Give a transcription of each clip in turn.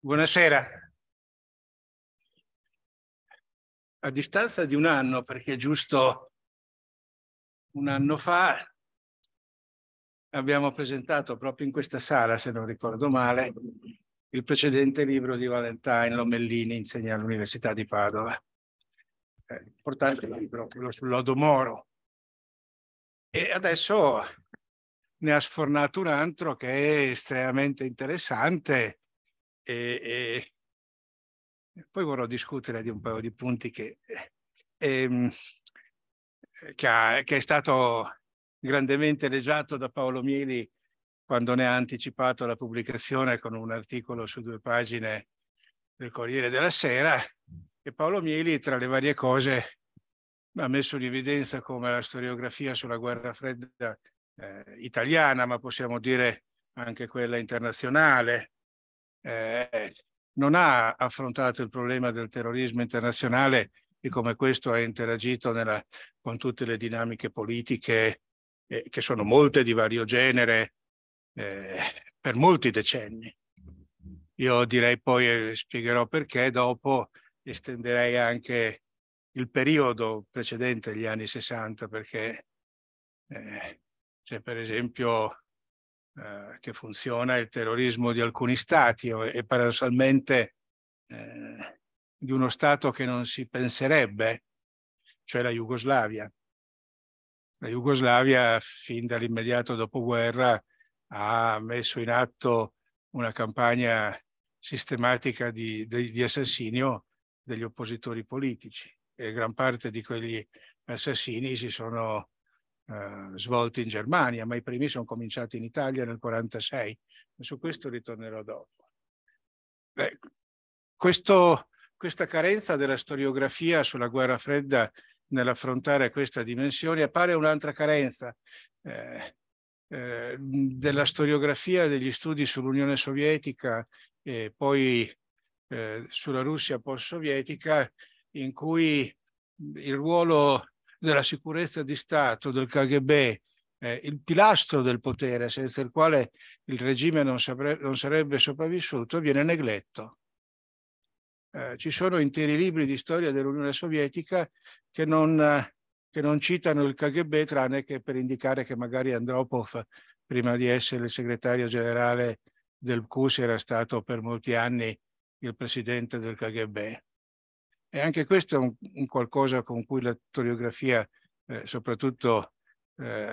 Buonasera. A distanza di un anno, perché giusto un anno fa abbiamo presentato proprio in questa sala, se non ricordo male, il precedente libro di Valentine Lomellini, insegna all'Università di Padova. Eh, importante libro, quello sull'Odo Moro. E adesso ne ha sfornato un altro che è estremamente interessante e, e poi vorrò discutere di un paio di punti che, eh, ehm, che, ha, che è stato grandemente leggiato da Paolo Mieli quando ne ha anticipato la pubblicazione con un articolo su due pagine del Corriere della Sera e Paolo Mieli tra le varie cose ha messo in evidenza come la storiografia sulla guerra fredda eh, italiana, ma possiamo dire anche quella internazionale, eh, non ha affrontato il problema del terrorismo internazionale e come questo ha interagito nella, con tutte le dinamiche politiche eh, che sono molte di vario genere, eh, per molti decenni. Io direi poi, eh, spiegherò perché, dopo estenderei anche il periodo precedente gli anni 60, perché eh, c'è per esempio eh, che funziona il terrorismo di alcuni stati e, paradossalmente eh, di uno stato che non si penserebbe, cioè la Jugoslavia. La Jugoslavia, fin dall'immediato dopoguerra, ha messo in atto una campagna sistematica di, di, di assassinio degli oppositori politici e gran parte di quegli assassini si sono eh, svolti in Germania, ma i primi sono cominciati in Italia nel 1946. Su questo ritornerò dopo. Beh, questo, questa carenza della storiografia sulla guerra fredda nell'affrontare questa dimensione, appare un'altra carenza eh, eh, della storiografia, degli studi sull'Unione Sovietica e poi eh, sulla Russia post-sovietica, in cui il ruolo della sicurezza di Stato, del KGB, il pilastro del potere senza il quale il regime non, sapre, non sarebbe sopravvissuto, viene negletto eh, ci sono interi libri di storia dell'Unione Sovietica che non, eh, che non, citano il KGB tranne che per indicare che magari Andropov, prima di essere il segretario generale del CUS, era stato per molti anni il presidente del KGB. E anche questo è un, un qualcosa con cui la storiografia, eh, soprattutto eh,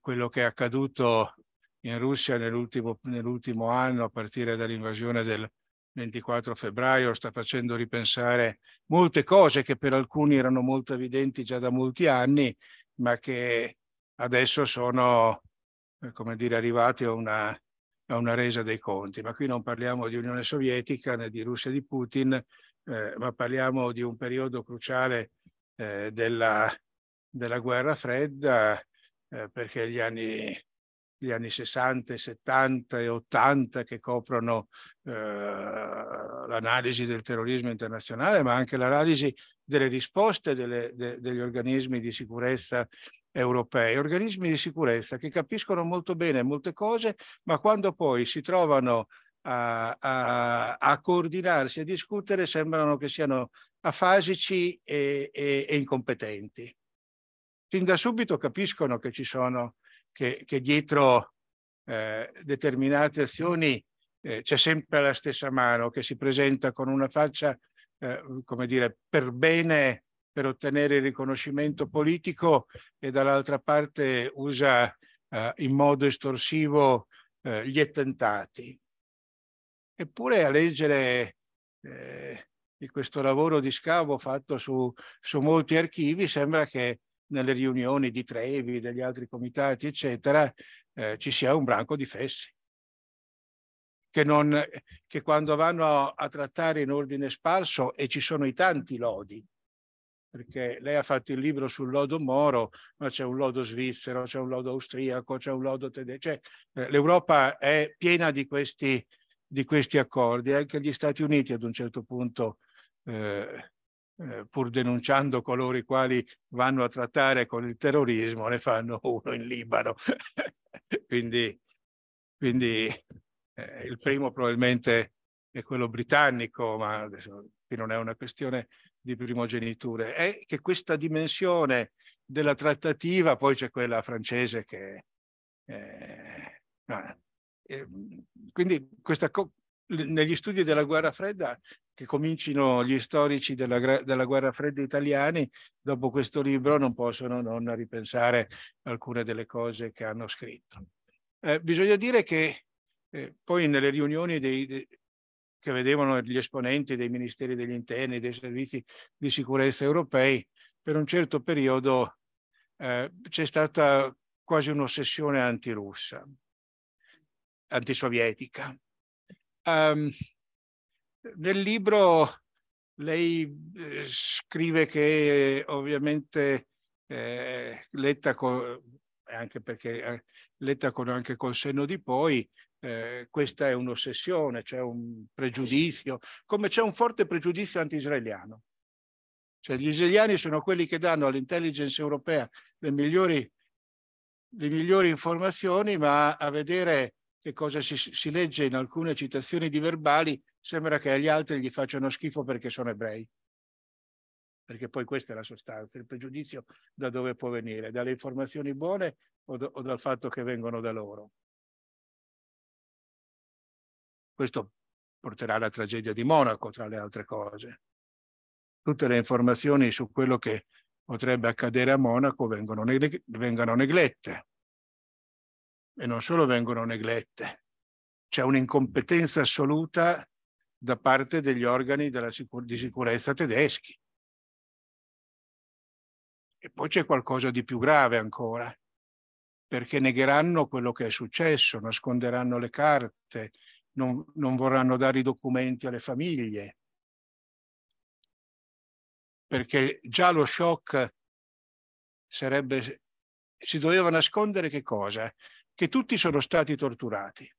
quello che è accaduto in Russia nell'ultimo, nell anno a partire dall'invasione del, 24 febbraio sta facendo ripensare molte cose che per alcuni erano molto evidenti già da molti anni, ma che adesso sono, eh, come dire, arrivate a una, a una resa dei conti. Ma qui non parliamo di Unione Sovietica né di Russia di Putin, eh, ma parliamo di un periodo cruciale eh, della, della guerra fredda, eh, perché gli anni gli anni 60, 70 e 80 che coprono eh, l'analisi del terrorismo internazionale, ma anche l'analisi delle risposte delle, de, degli organismi di sicurezza europei, organismi di sicurezza che capiscono molto bene molte cose, ma quando poi si trovano a, a, a coordinarsi, a discutere, sembrano che siano afasici e, e, e incompetenti. Fin da subito capiscono che ci sono che, che dietro eh, determinate azioni eh, c'è sempre la stessa mano che si presenta con una faccia, eh, come dire, per bene, per ottenere il riconoscimento politico e dall'altra parte usa eh, in modo estorsivo eh, gli attentati. Eppure a leggere eh, di questo lavoro di scavo fatto su, su molti archivi sembra che nelle riunioni di Trevi, degli altri comitati, eccetera, eh, ci sia un branco di fessi. Che, non, che quando vanno a trattare in ordine sparso e ci sono i tanti lodi, perché lei ha fatto il libro sul lodo moro, ma c'è un lodo svizzero, c'è un lodo austriaco, c'è un lodo tedesco. Cioè, eh, L'Europa è piena di questi, di questi, accordi, anche gli Stati Uniti ad un certo punto eh, eh, pur denunciando coloro i quali vanno a trattare con il terrorismo, ne fanno uno in Libano. quindi, quindi eh, il primo probabilmente è quello britannico, ma adesso, qui non è una questione di primogeniture, è che questa dimensione della trattativa, poi c'è quella francese che... Eh, ah, eh quindi questa, negli studi della guerra fredda, che comincino gli storici della, della, guerra fredda italiani, dopo questo libro non possono non ripensare alcune delle cose che hanno scritto. Eh, bisogna dire che eh, poi nelle riunioni dei, de, che vedevano gli esponenti dei ministeri degli interni, dei servizi di sicurezza europei, per un certo periodo eh, c'è stata quasi un'ossessione antirussa, antisovietica. Um, nel libro lei eh, scrive che ovviamente eh, letta con, eh, anche perché eh, letta con, anche col senno di poi, eh, questa è un'ossessione, c'è cioè un pregiudizio, come c'è un forte pregiudizio anti-israeliano. Cioè, gli israeliani sono quelli che danno all'intelligence europea le migliori, le migliori informazioni, ma a vedere che cosa si, si legge in alcune citazioni di verbali, sembra che agli altri gli facciano schifo perché sono ebrei. Perché poi questa è la sostanza, il pregiudizio da dove può venire, dalle informazioni buone o, do, o dal fatto che vengono da loro. Questo porterà alla tragedia di Monaco, tra le altre cose. Tutte le informazioni su quello che potrebbe accadere a Monaco vengono, neg vengono neglette e non solo vengono neglette, c'è un'incompetenza assoluta da parte degli organi sicur di sicurezza tedeschi. E poi c'è qualcosa di più grave ancora, perché negheranno quello che è successo, nasconderanno le carte, non, non vorranno dare i documenti alle famiglie, perché già lo shock sarebbe... Si doveva nascondere che cosa? che tutti sono stati torturati.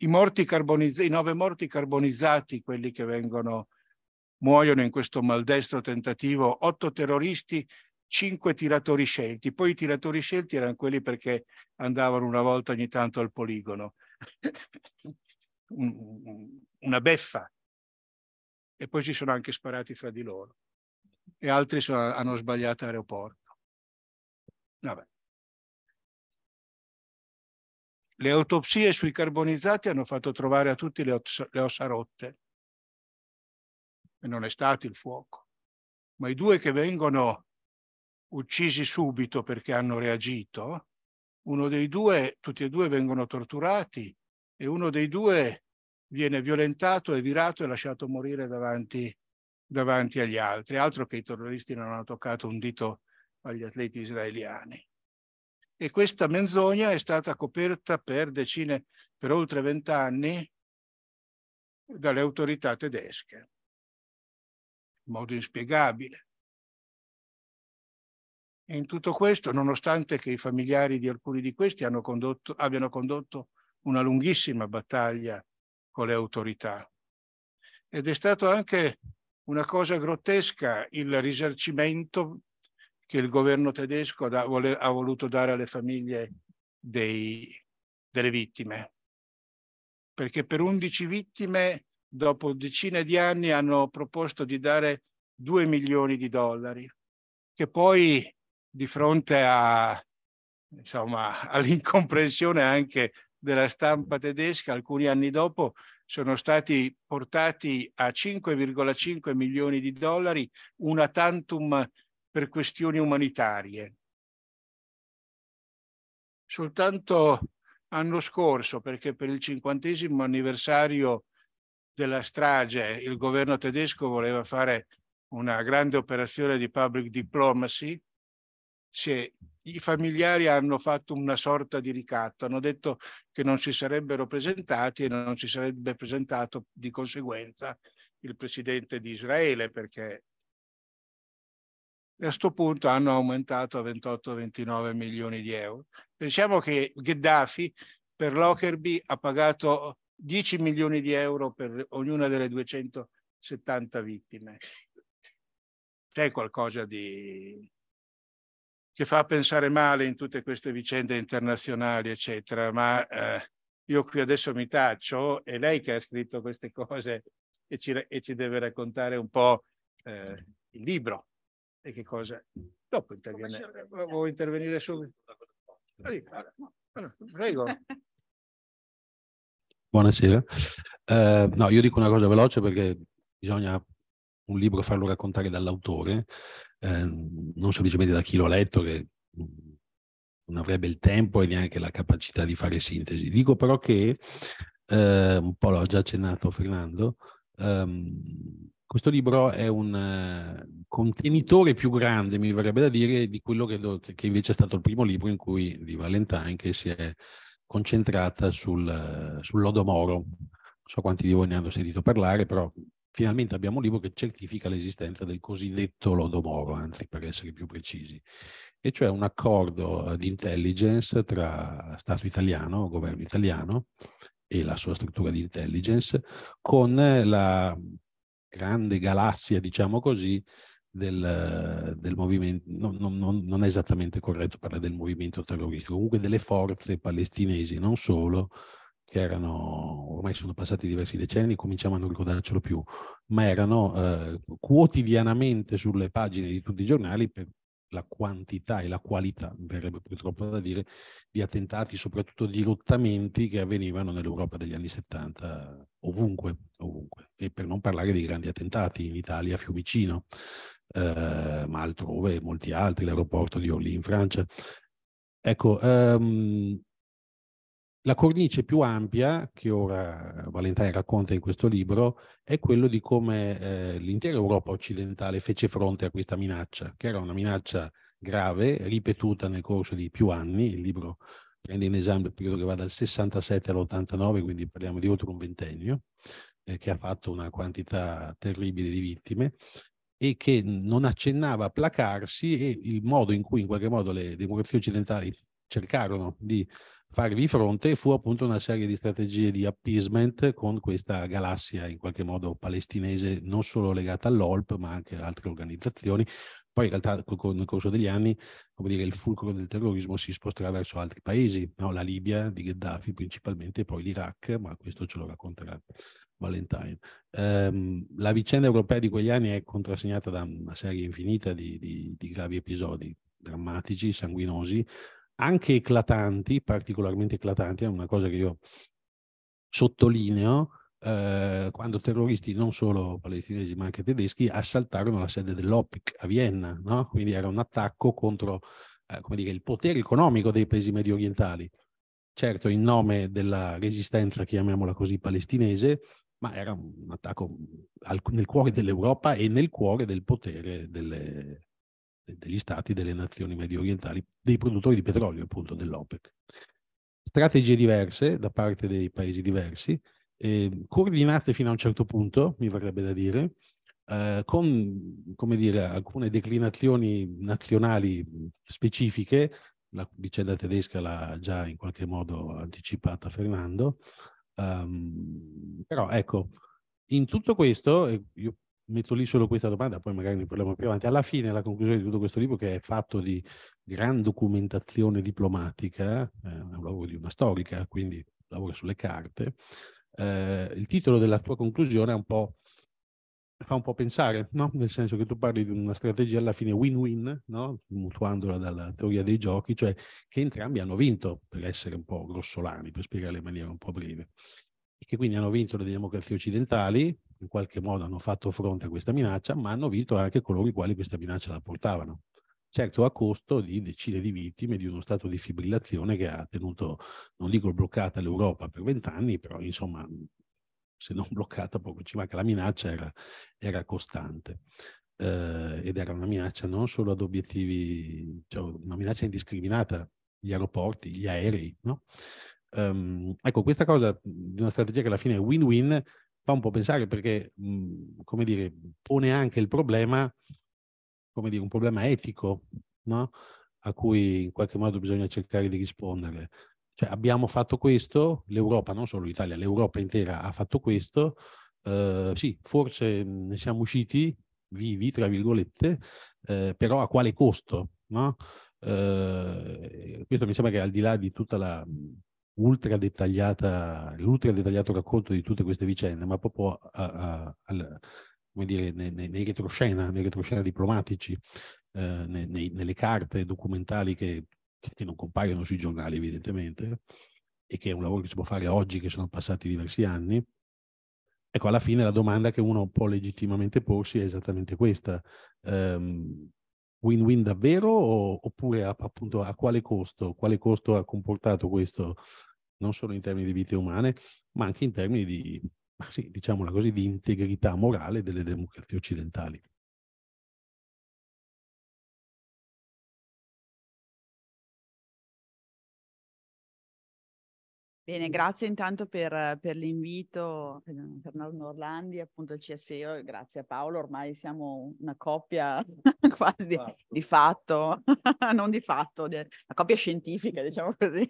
I, morti I, nove morti carbonizzati, quelli che vengono, muoiono in questo maldestro tentativo, otto terroristi, cinque tiratori scelti. Poi i tiratori scelti erano quelli perché andavano una volta ogni tanto al poligono. una beffa. E poi si sono anche sparati fra di loro. E altri sono, hanno sbagliato aeroporto. Vabbè. Le autopsie sui carbonizzati hanno fatto trovare a tutti le, os le ossa rotte. E non è stato il fuoco. Ma i due che vengono uccisi subito perché hanno reagito, uno dei due, tutti e due vengono torturati e uno dei due viene violentato e virato e lasciato morire davanti, davanti agli altri, altro che i terroristi non hanno toccato un dito agli atleti israeliani. E questa menzogna è stata coperta per decine, per oltre vent'anni dalle autorità tedesche, in modo inspiegabile. E in tutto questo, nonostante che i familiari di alcuni di questi condotto, abbiano condotto una lunghissima battaglia con le autorità. Ed è stato anche una cosa grottesca il risarcimento che il governo tedesco da, vole, ha voluto dare alle famiglie dei, delle vittime. Perché per 11 vittime, dopo decine di anni, hanno proposto di dare 2 milioni di dollari, che poi di fronte a, insomma, all'incomprensione anche della stampa tedesca, alcuni anni dopo sono stati portati a 5,5 milioni di dollari una tantum per questioni umanitarie. Soltanto l'anno scorso, perché per il cinquantesimo anniversario della strage il governo tedesco voleva fare una grande operazione di public diplomacy, cioè, i familiari hanno fatto una sorta di ricatto, hanno detto che non si sarebbero presentati e non si sarebbe presentato di conseguenza il presidente di Israele, perché e a questo punto hanno aumentato a 28-29 milioni di euro. Pensiamo che Gheddafi per Lockerbie ha pagato 10 milioni di euro per ognuna delle 270 vittime. C'è qualcosa di... che fa pensare male in tutte queste vicende internazionali, eccetera, ma eh, io qui adesso mi taccio, è lei che ha scritto queste cose e ci, e ci deve raccontare un po' eh, il libro e che cosa? Dopo interviene. Vuoi intervenire subito? Ah, prego. Buonasera. Eh, no, io dico una cosa veloce perché bisogna un libro farlo raccontare dall'autore, eh, non semplicemente da chi l'ho letto, che non avrebbe il tempo e neanche la capacità di fare sintesi. Dico però che, eh, un po' l'ho già accennato Fernando, ehm, questo libro è un eh, contenitore più grande, mi verrebbe da dire, di quello che, che invece è stato il primo libro in cui, di Valentine che si è concentrata sul, sull'Odomoro. Non so quanti di voi ne hanno sentito parlare, però finalmente abbiamo un libro che certifica l'esistenza del cosiddetto Lodomoro, anzi per essere più precisi, e cioè un accordo eh, di intelligence tra Stato italiano, governo italiano e la sua struttura di intelligence con eh, la grande galassia, diciamo così, del, del movimento, non, non, non, è esattamente corretto parlare del movimento terroristico, comunque delle forze palestinesi, non solo, che erano, ormai sono passati diversi decenni, cominciamo a non ricordarcelo più, ma erano eh, quotidianamente sulle pagine di tutti i giornali per la quantità e la qualità, verrebbe purtroppo da dire, di attentati, soprattutto di rottamenti che avvenivano nell'Europa degli anni 70 ovunque, ovunque. E per non parlare dei grandi attentati in Italia, a Fiumicino, eh, ma altrove, molti altri, l'aeroporto di Orly in Francia. Ecco, um, la cornice più ampia che ora Valentine racconta in questo libro è quello di come eh, l'intera Europa occidentale fece fronte a questa minaccia, che era una minaccia grave, ripetuta nel corso di più anni. Il libro prende in esame il periodo che va dal 67 all'89, quindi parliamo di oltre un ventennio, eh, che ha fatto una quantità terribile di vittime e che non accennava a placarsi e il modo in cui in qualche modo le democrazie occidentali cercarono di farvi fronte fu appunto una serie di strategie di appeasement con questa galassia in qualche modo palestinese non solo legata all'OLP ma anche ad altre organizzazioni. Poi in realtà nel corso degli anni come dire, il fulcro del terrorismo si sposterà verso altri paesi, no? la Libia di Gheddafi principalmente, poi l'Iraq, ma questo ce lo racconterà Valentine. Um, la vicenda europea di quegli anni è contrassegnata da una serie infinita di, di, di gravi episodi drammatici, sanguinosi, anche eclatanti, particolarmente eclatanti, è una cosa che io sottolineo, eh, quando terroristi non solo palestinesi ma anche tedeschi assaltarono la sede dell'OPIC a Vienna, no? quindi era un attacco contro eh, dire, il potere economico dei paesi medio orientali, certo in nome della resistenza, chiamiamola così, palestinese, ma era un attacco al, nel cuore dell'Europa e nel cuore del potere delle, degli stati, delle nazioni medio orientali, dei produttori di petrolio appunto dell'OPEC. Strategie diverse da parte dei paesi diversi, eh, coordinate fino a un certo punto, mi verrebbe da dire, eh, con dire, alcune declinazioni nazionali specifiche, la vicenda tedesca l'ha già in qualche modo anticipata Fernando, um, però ecco, in tutto questo, io metto lì solo questa domanda, poi magari ne parliamo più avanti. Alla fine, la conclusione di tutto questo libro, che è fatto di gran documentazione diplomatica, eh, è un lavoro di una storica, quindi lavora sulle carte, eh, il titolo della tua conclusione un fa un po' pensare, no? nel senso che tu parli di una strategia alla fine win-win, no? mutuandola dalla teoria dei giochi, cioè che entrambi hanno vinto, per essere un po' grossolani, per spiegare in maniera un po' breve, e che quindi hanno vinto le democrazie occidentali, in qualche modo hanno fatto fronte a questa minaccia, ma hanno vinto anche coloro i quali questa minaccia la portavano. Certo a costo di decine di vittime di uno stato di fibrillazione che ha tenuto, non dico bloccata l'Europa per vent'anni, però insomma, se non bloccata poco ci manca, la minaccia era, era costante. Eh, ed era una minaccia non solo ad obiettivi, cioè una minaccia indiscriminata, gli aeroporti, gli aerei, no? Um, ecco, questa cosa di una strategia che alla fine è win-win fa un po' pensare perché, mhmm, come dire, pone anche il problema, come dire, un problema etico, no? a cui in qualche modo bisogna cercare di rispondere. Cioè abbiamo fatto questo, l'Europa, non solo l'Italia, l'Europa intera ha fatto questo, eh, sì, forse ne siamo usciti vivi, tra virgolette, eh, però a quale costo? No? Eh, questo mi sembra che al di là di tutta la, mhmm, ultra dettagliata, l'ultra dettagliato racconto di tutte queste vicende, ma proprio a, a, a, come dire, nei, nei, retroscena, nei retroscena diplomatici, eh, nei, nei, nelle carte documentali che, che, non compaiono sui giornali evidentemente, e che è un lavoro che si può fare oggi che sono passati diversi anni. Ecco, alla fine la domanda che uno può legittimamente porsi è esattamente questa. Eh, win-win davvero o, oppure appunto a quale costo? Quale costo ha comportato questo non solo in termini di vite umane, ma anche in termini di, sì, diciamola così, di integrità morale delle democrazie occidentali? Bene, grazie intanto per, per l'invito per Norno appunto il CSEO, grazie a Paolo, ormai siamo una coppia quasi di, di esatto. fatto, non di fatto, di, una coppia scientifica diciamo così.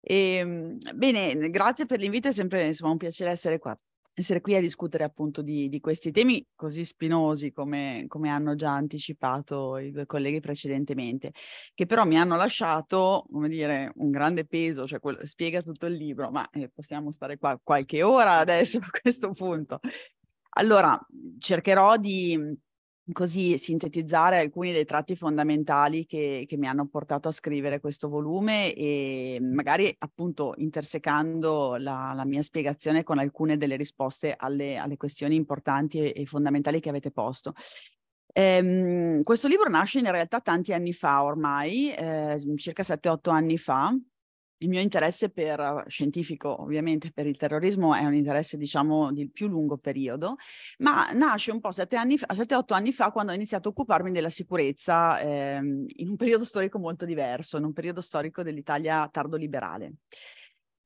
E, ehm, bene, grazie per l'invito, è sempre insomma, un piacere essere qua essere qui a discutere appunto di, di questi temi così spinosi come, come, hanno già anticipato i due colleghi precedentemente, che però mi hanno lasciato, come dire, un grande peso, cioè quello, spiega tutto il libro, ma eh, possiamo stare qua qualche ora adesso a questo punto. Allora, cercherò di così sintetizzare alcuni dei tratti fondamentali che, che, mi hanno portato a scrivere questo volume e magari appunto intersecando la, la mia spiegazione con alcune delle risposte alle, alle questioni importanti e, e fondamentali che avete posto. Ehm, questo libro nasce in realtà tanti anni fa ormai, eh, circa 7-8 anni fa, il mio interesse per, scientifico ovviamente per il terrorismo è un interesse diciamo di più lungo periodo, ma nasce un po' 7-8 anni fa quando ho iniziato a occuparmi della sicurezza ehm, in un periodo storico molto diverso, in un periodo storico dell'Italia tardo liberale.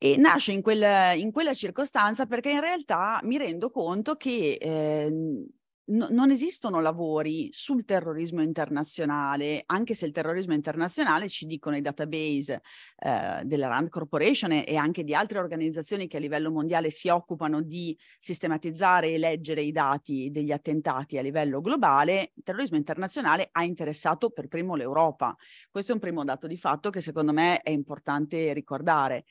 E nasce in, quel, in, quella circostanza perché in realtà mi rendo conto che eh, No, non esistono lavori sul terrorismo internazionale, anche se il terrorismo internazionale ci dicono i database eh, della Rand Corporation e, e, anche di altre organizzazioni che a livello mondiale si occupano di sistematizzare e leggere i dati degli attentati a livello globale, il terrorismo internazionale ha interessato per primo l'Europa. Questo è un primo dato di fatto che secondo me è importante ricordare.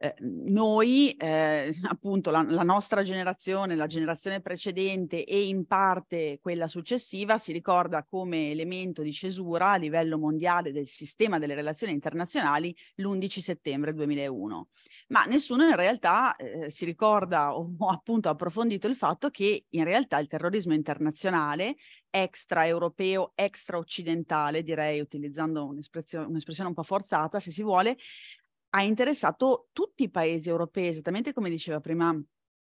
Eh, noi, eh, appunto, la, la, nostra generazione, la generazione precedente e in parte quella successiva, si ricorda come elemento di cesura a livello mondiale del sistema delle relazioni internazionali l'11 settembre 2001. Ma nessuno in realtà eh, si ricorda o appunto ha approfondito il fatto che in realtà il terrorismo internazionale extraeuropeo, extraoccidentale, direi utilizzando un'espressione, un po' forzata se si vuole, ha interessato tutti i paesi europei, esattamente come diceva prima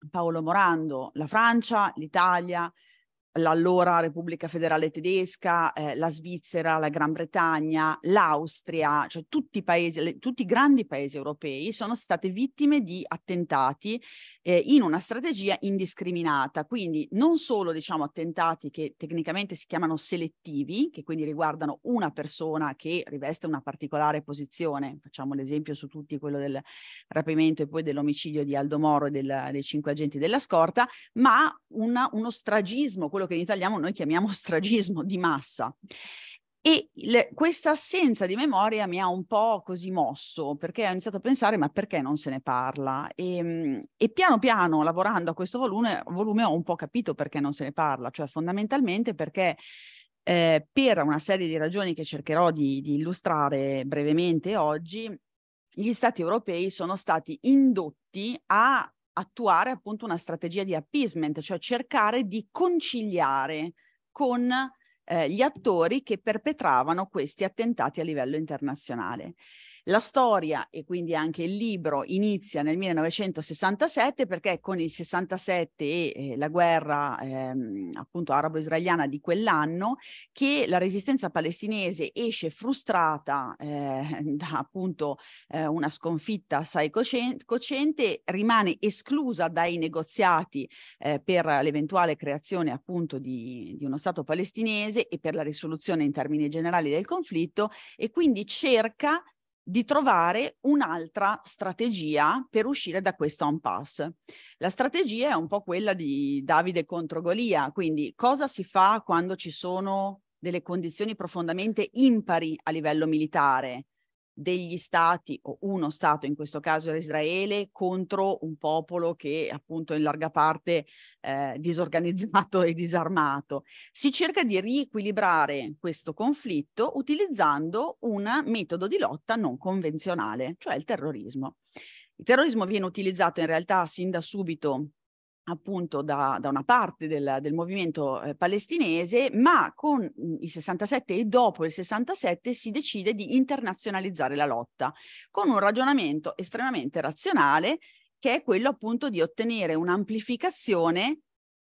Paolo Morando, la Francia, l'Italia, l'allora Repubblica Federale Tedesca, eh, la Svizzera, la Gran Bretagna, l'Austria, cioè tutti i paesi, le, tutti i grandi paesi europei sono state vittime di attentati eh, in una strategia indiscriminata, quindi non solo diciamo attentati che tecnicamente si chiamano selettivi, che quindi riguardano una persona che riveste una particolare posizione, facciamo l'esempio su tutti quello del rapimento e poi dell'omicidio di Aldo Moro e del, dei cinque agenti della scorta, ma una, uno stragismo, quello quello che in italiano noi chiamiamo stragismo di massa. E questa assenza di memoria mi ha un po' così mosso perché ho iniziato a pensare ma perché non se ne parla? E, ehm, e piano piano lavorando a questo volume, volume, ho un po' capito perché non se ne parla, cioè fondamentalmente perché eh, per una serie di ragioni che cercherò di, di illustrare brevemente oggi, gli stati europei sono stati indotti a attuare appunto una strategia di appeasement, cioè cercare di conciliare con eh, gli attori che perpetravano questi attentati a livello internazionale. La storia e quindi anche il libro inizia nel 1967 perché con il 67 e eh, la guerra ehm, appunto arabo-israeliana di quell'anno che la resistenza palestinese esce frustrata eh, da appunto eh, una sconfitta assai cocente, rimane esclusa dai negoziati eh, per l'eventuale creazione appunto di, di uno Stato palestinese e per la risoluzione in termini generali del conflitto e quindi cerca di trovare un'altra strategia per uscire da questo on pass. La strategia è un po' quella di Davide contro Golia, quindi cosa si fa quando ci sono delle condizioni profondamente impari a livello militare, degli stati o uno stato, in questo caso era Israele, contro un popolo che appunto in larga parte eh, disorganizzato e disarmato. Si cerca di riequilibrare questo conflitto utilizzando un metodo di lotta non convenzionale, cioè il terrorismo. Il terrorismo viene utilizzato in realtà sin da subito appunto da, da, una parte del, del movimento eh, palestinese, ma con mm, il 67 e dopo il 67 si decide di internazionalizzare la lotta con un ragionamento estremamente razionale che è quello appunto di ottenere un'amplificazione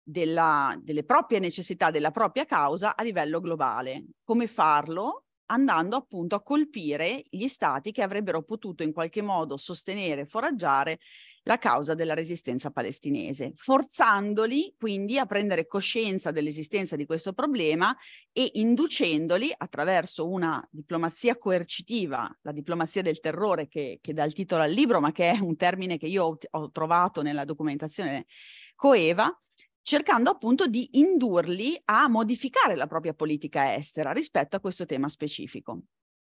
della, delle proprie necessità, della propria causa a livello globale. Come farlo? andando appunto a colpire gli stati che avrebbero potuto in qualche modo sostenere, foraggiare la causa della resistenza palestinese, forzandoli quindi a prendere coscienza dell'esistenza di questo problema e inducendoli attraverso una diplomazia coercitiva, la diplomazia del terrore che, che dà il titolo al libro, ma che è un termine che io ho, ho trovato nella documentazione coeva, cercando appunto di indurli a modificare la propria politica estera rispetto a questo tema specifico.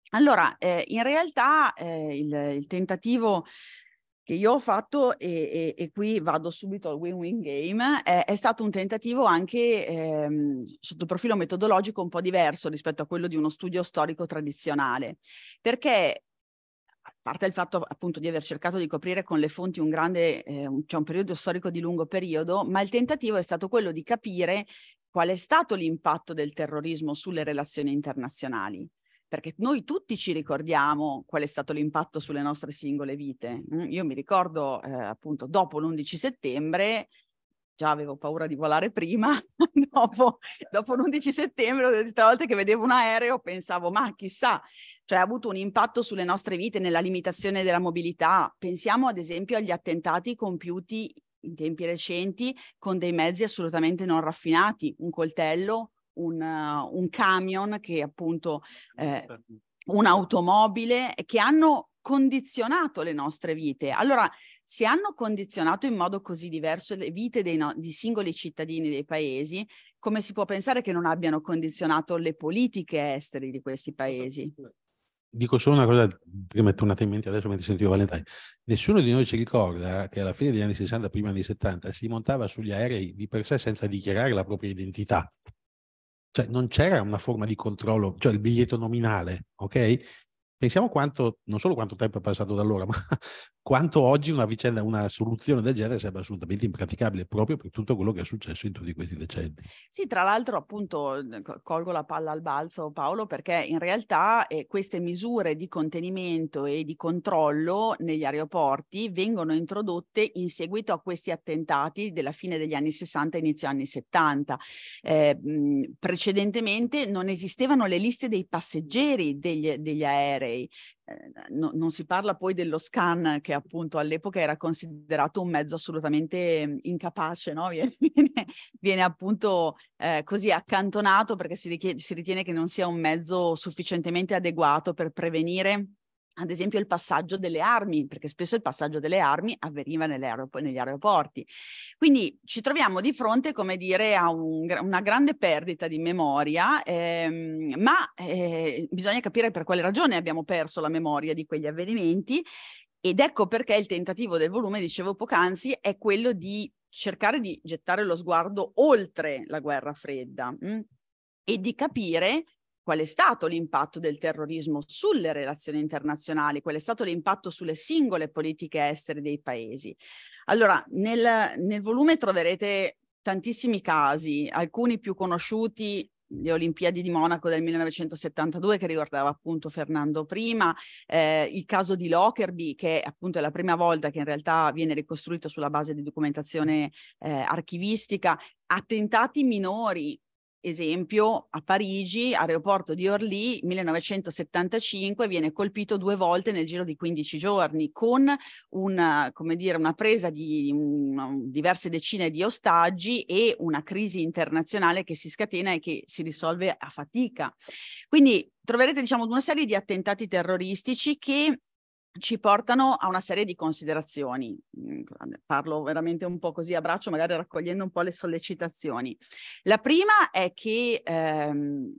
Allora, eh, in realtà eh, il, il, tentativo che io ho fatto e, e, e qui vado subito al win-win game, è, è stato un tentativo anche ehm, sotto profilo metodologico un po' diverso rispetto a quello di uno studio storico tradizionale, perché a parte il fatto appunto di aver cercato di coprire con le fonti un grande, eh, un, cioè un periodo storico di lungo periodo, ma il tentativo è stato quello di capire qual è stato l'impatto del terrorismo sulle relazioni internazionali perché noi tutti ci ricordiamo qual è stato l'impatto sulle nostre singole vite. Mm? Io mi ricordo eh, appunto dopo l'11 settembre, già avevo paura di volare prima, dopo, dopo l'11 settembre, tutte le volte che vedevo un aereo pensavo, ma chissà, cioè ha avuto un impatto sulle nostre vite nella limitazione della mobilità. Pensiamo ad esempio agli attentati compiuti in tempi recenti con dei mezzi assolutamente non raffinati, un coltello, un, un camion che appunto eh, un'automobile che hanno condizionato le nostre vite. Allora, se hanno condizionato in modo così diverso le vite dei no- di singoli cittadini dei paesi, come si può pensare che non abbiano condizionato le politiche estere di questi paesi? Dico solo una cosa prima mi è tornata in mente adesso mentre sentivo Valentine. Nessuno di noi ci ricorda che alla fine degli anni 60, prima anni 70, si montava sugli aerei di per sé senza dichiarare la propria identità cioè non c'era una forma di controllo, cioè il biglietto nominale, ok? Pensiamo quanto, non solo quanto tempo è passato da allora, ma quanto oggi una, vicenda, una soluzione del genere sarebbe assolutamente impraticabile proprio per tutto quello che è successo in tutti questi decenni. Sì, tra l'altro appunto colgo la palla al balzo Paolo perché in realtà eh, queste misure di contenimento e di controllo negli aeroporti vengono introdotte in seguito a questi attentati della fine degli anni 60 e inizio anni 70. Eh, precedentemente non esistevano le liste dei passeggeri degli, degli aerei, Ehm, no, non si parla poi dello scan che appunto all'epoca era considerato un mezzo assolutamente mhmm, incapace, no? viene, viene, appunto eh, così accantonato perché si, richiede, si ritiene che non sia un mezzo sufficientemente adeguato per prevenire ad esempio il passaggio delle armi, perché spesso il passaggio delle armi avveniva aerop- negli aeroporti. Quindi ci troviamo di fronte, come dire, a un, una grande perdita di memoria, ehm, ma eh, bisogna capire per quale ragione abbiamo perso la memoria di quegli avvenimenti ed ecco perché il tentativo del volume, dicevo poc'anzi, è quello di cercare di gettare lo sguardo oltre la guerra fredda mh? Mm, e di capire qual è stato l'impatto del terrorismo sulle relazioni internazionali, qual è stato l'impatto sulle singole politiche estere dei paesi. Allora, nel, nel volume troverete tantissimi casi, alcuni più conosciuti le Olimpiadi di Monaco del 1972 che riguardava appunto Fernando prima, eh, il caso di Lockerbie che appunto è la prima volta che in realtà viene ricostruito sulla base di documentazione eh, archivistica, attentati minori esempio, a Parigi, aeroporto di Orly, 1975, viene colpito due volte nel giro di 15 giorni con una, dire, una presa di um, diverse decine di ostaggi e una crisi internazionale che si scatena e che si risolve a fatica. Quindi troverete diciamo, una serie di attentati terroristici che ci portano a una serie di considerazioni. Mm, parlo veramente un po' così a braccio, magari raccogliendo un po' le sollecitazioni. La prima è che ehm,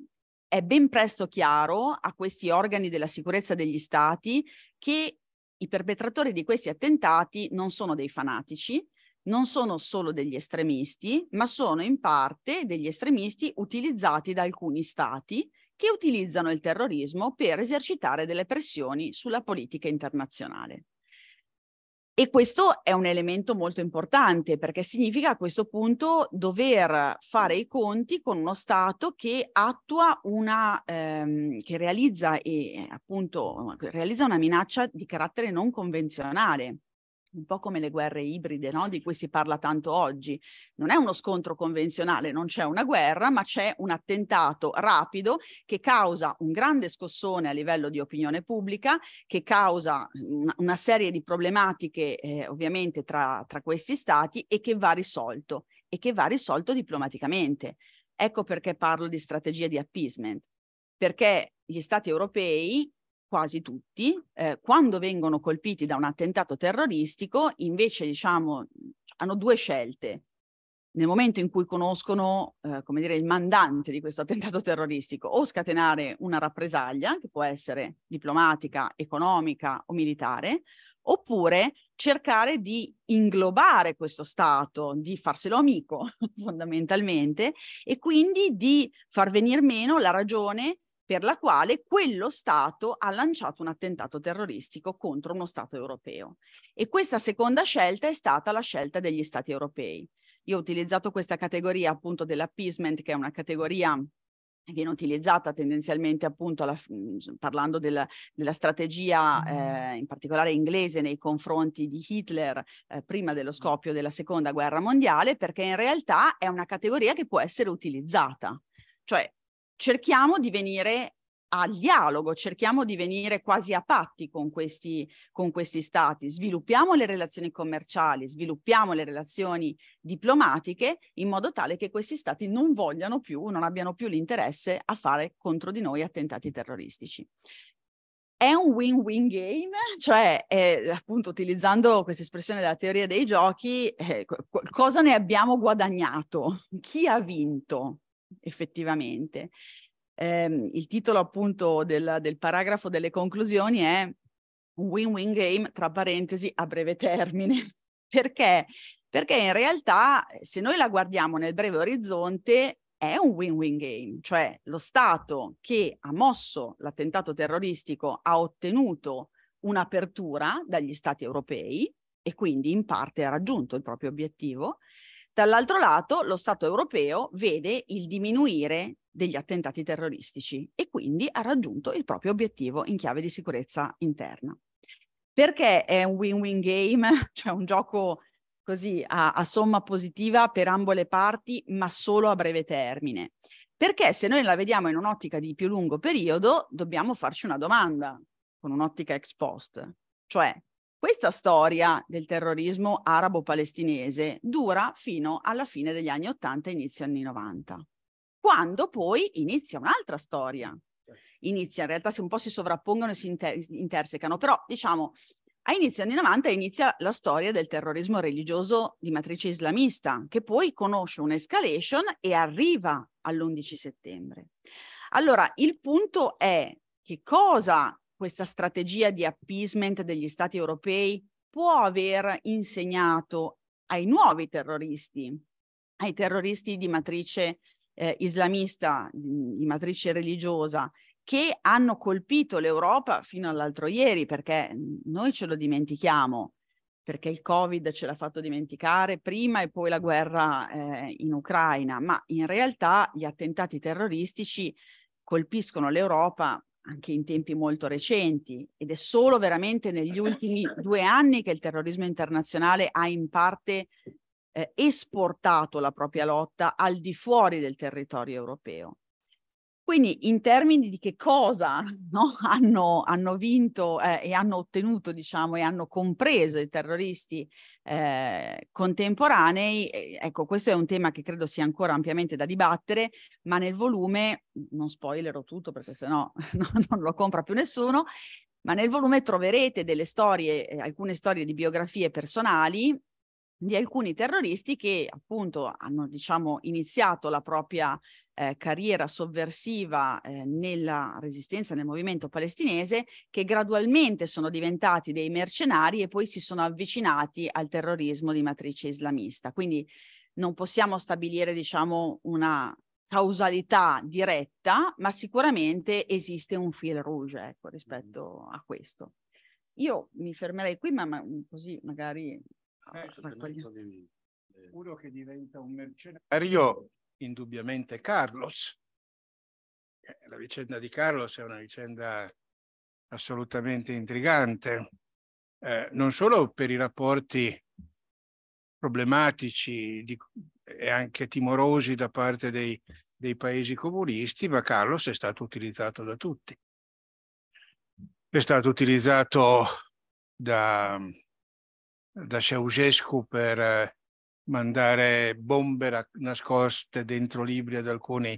è ben presto chiaro a questi organi della sicurezza degli stati che i perpetratori di questi attentati non sono dei fanatici, non sono solo degli estremisti, ma sono in parte degli estremisti utilizzati da alcuni stati che utilizzano il terrorismo per esercitare delle pressioni sulla politica internazionale. E questo è un elemento molto importante perché significa a questo punto dover fare i conti con uno Stato che attua una, ehm, che realizza, e, appunto, realizza una minaccia di carattere non convenzionale un po' come le guerre ibride no? di cui si parla tanto oggi. Non è uno scontro convenzionale, non c'è una guerra, ma c'è un attentato rapido che causa un grande scossone a livello di opinione pubblica, che causa una, serie di problematiche eh, ovviamente tra, tra questi stati e che va risolto e che va risolto diplomaticamente. Ecco perché parlo di strategia di appeasement, perché gli stati europei quasi tutti, eh, quando vengono colpiti da un attentato terroristico, invece diciamo, hanno due scelte. Nel momento in cui conoscono, eh, come dire, il mandante di questo attentato terroristico, o scatenare una rappresaglia, che può essere diplomatica, economica o militare, oppure cercare di inglobare questo Stato, di farselo amico fondamentalmente e quindi di far venir meno la ragione per la quale quello Stato ha lanciato un attentato terroristico contro uno Stato europeo. E questa seconda scelta è stata la scelta degli Stati europei. Io ho utilizzato questa categoria appunto dell'appeasement, che è una categoria che viene utilizzata tendenzialmente appunto alla, mm, parlando della, della strategia eh, in particolare inglese nei confronti di Hitler eh, prima dello scoppio della seconda guerra mondiale perché in realtà è una categoria che può essere utilizzata cioè cerchiamo di venire a dialogo, cerchiamo di venire quasi a patti con questi, con questi stati, sviluppiamo le relazioni commerciali, sviluppiamo le relazioni diplomatiche in modo tale che questi stati non vogliano più, non abbiano più l'interesse a fare contro di noi attentati terroristici. È un win-win game, cioè eh, appunto utilizzando questa espressione della teoria dei giochi, eh, cosa ne abbiamo guadagnato? Chi ha vinto? effettivamente. Eh, il titolo appunto del, del paragrafo delle conclusioni è win-win game, tra parentesi, a breve termine. Perché? Perché in realtà se noi la guardiamo nel breve orizzonte è un win-win game, cioè lo Stato che ha mosso l'attentato terroristico ha ottenuto un'apertura dagli Stati europei e quindi in parte ha raggiunto il proprio obiettivo Dall'altro lato, lo Stato europeo vede il diminuire degli attentati terroristici e quindi ha raggiunto il proprio obiettivo in chiave di sicurezza interna. Perché è un win-win game, cioè un gioco così a, a somma positiva per ambo le parti, ma solo a breve termine? Perché se noi la vediamo in un'ottica di più lungo periodo, dobbiamo farci una domanda con un'ottica ex post, cioè questa storia del terrorismo arabo-palestinese dura fino alla fine degli anni 80 e inizio anni 90, quando poi inizia un'altra storia. Inizia, in realtà un po' si sovrappongono e si inter- intersecano, però diciamo a inizio anni 90 inizia la storia del terrorismo religioso di matrice islamista, che poi conosce un'escalation e arriva all'11 settembre. Allora, il punto è che cosa questa strategia di appeasement degli stati europei può aver insegnato ai nuovi terroristi, ai terroristi di matrice eh, islamista, di, matrice religiosa, che hanno colpito l'Europa fino all'altro ieri, perché noi ce lo dimentichiamo, perché il Covid ce l'ha fatto dimenticare prima e poi la guerra eh, in Ucraina, ma in realtà gli attentati terroristici colpiscono l'Europa anche in tempi molto recenti ed è solo veramente negli ultimi due anni che il terrorismo internazionale ha in parte eh, esportato la propria lotta al di fuori del territorio europeo. Quindi in termini di che cosa no, hanno, hanno, vinto eh, e hanno ottenuto, diciamo, e hanno compreso i terroristi eh, contemporanei, eh, ecco, questo è un tema che credo sia ancora ampiamente da dibattere, ma nel volume, non spoilerò tutto perché sennò no, non lo compra più nessuno, ma nel volume troverete delle storie, eh, alcune storie di biografie personali di alcuni terroristi che appunto hanno diciamo iniziato la propria eh, carriera sovversiva eh, nella resistenza, nel movimento palestinese, che gradualmente sono diventati dei mercenari e poi si sono avvicinati al terrorismo di matrice islamista. Quindi non possiamo stabilire, diciamo, una causalità diretta, ma sicuramente esiste un fil rouge ecco, rispetto a questo. Io mi fermerei qui, ma, ma mm, così magari... Ah, eh, eh, Uno che diventa un mercenario indubbiamente Carlos. Eh, la vicenda di Carlos è una vicenda assolutamente intrigante, eh, non solo per i rapporti problematici di, e anche timorosi da parte dei, dei paesi comunisti, ma Carlos è stato utilizzato da tutti. È stato utilizzato da, da Ceausescu per eh, mandare bombe nascoste dentro libri ad alcuni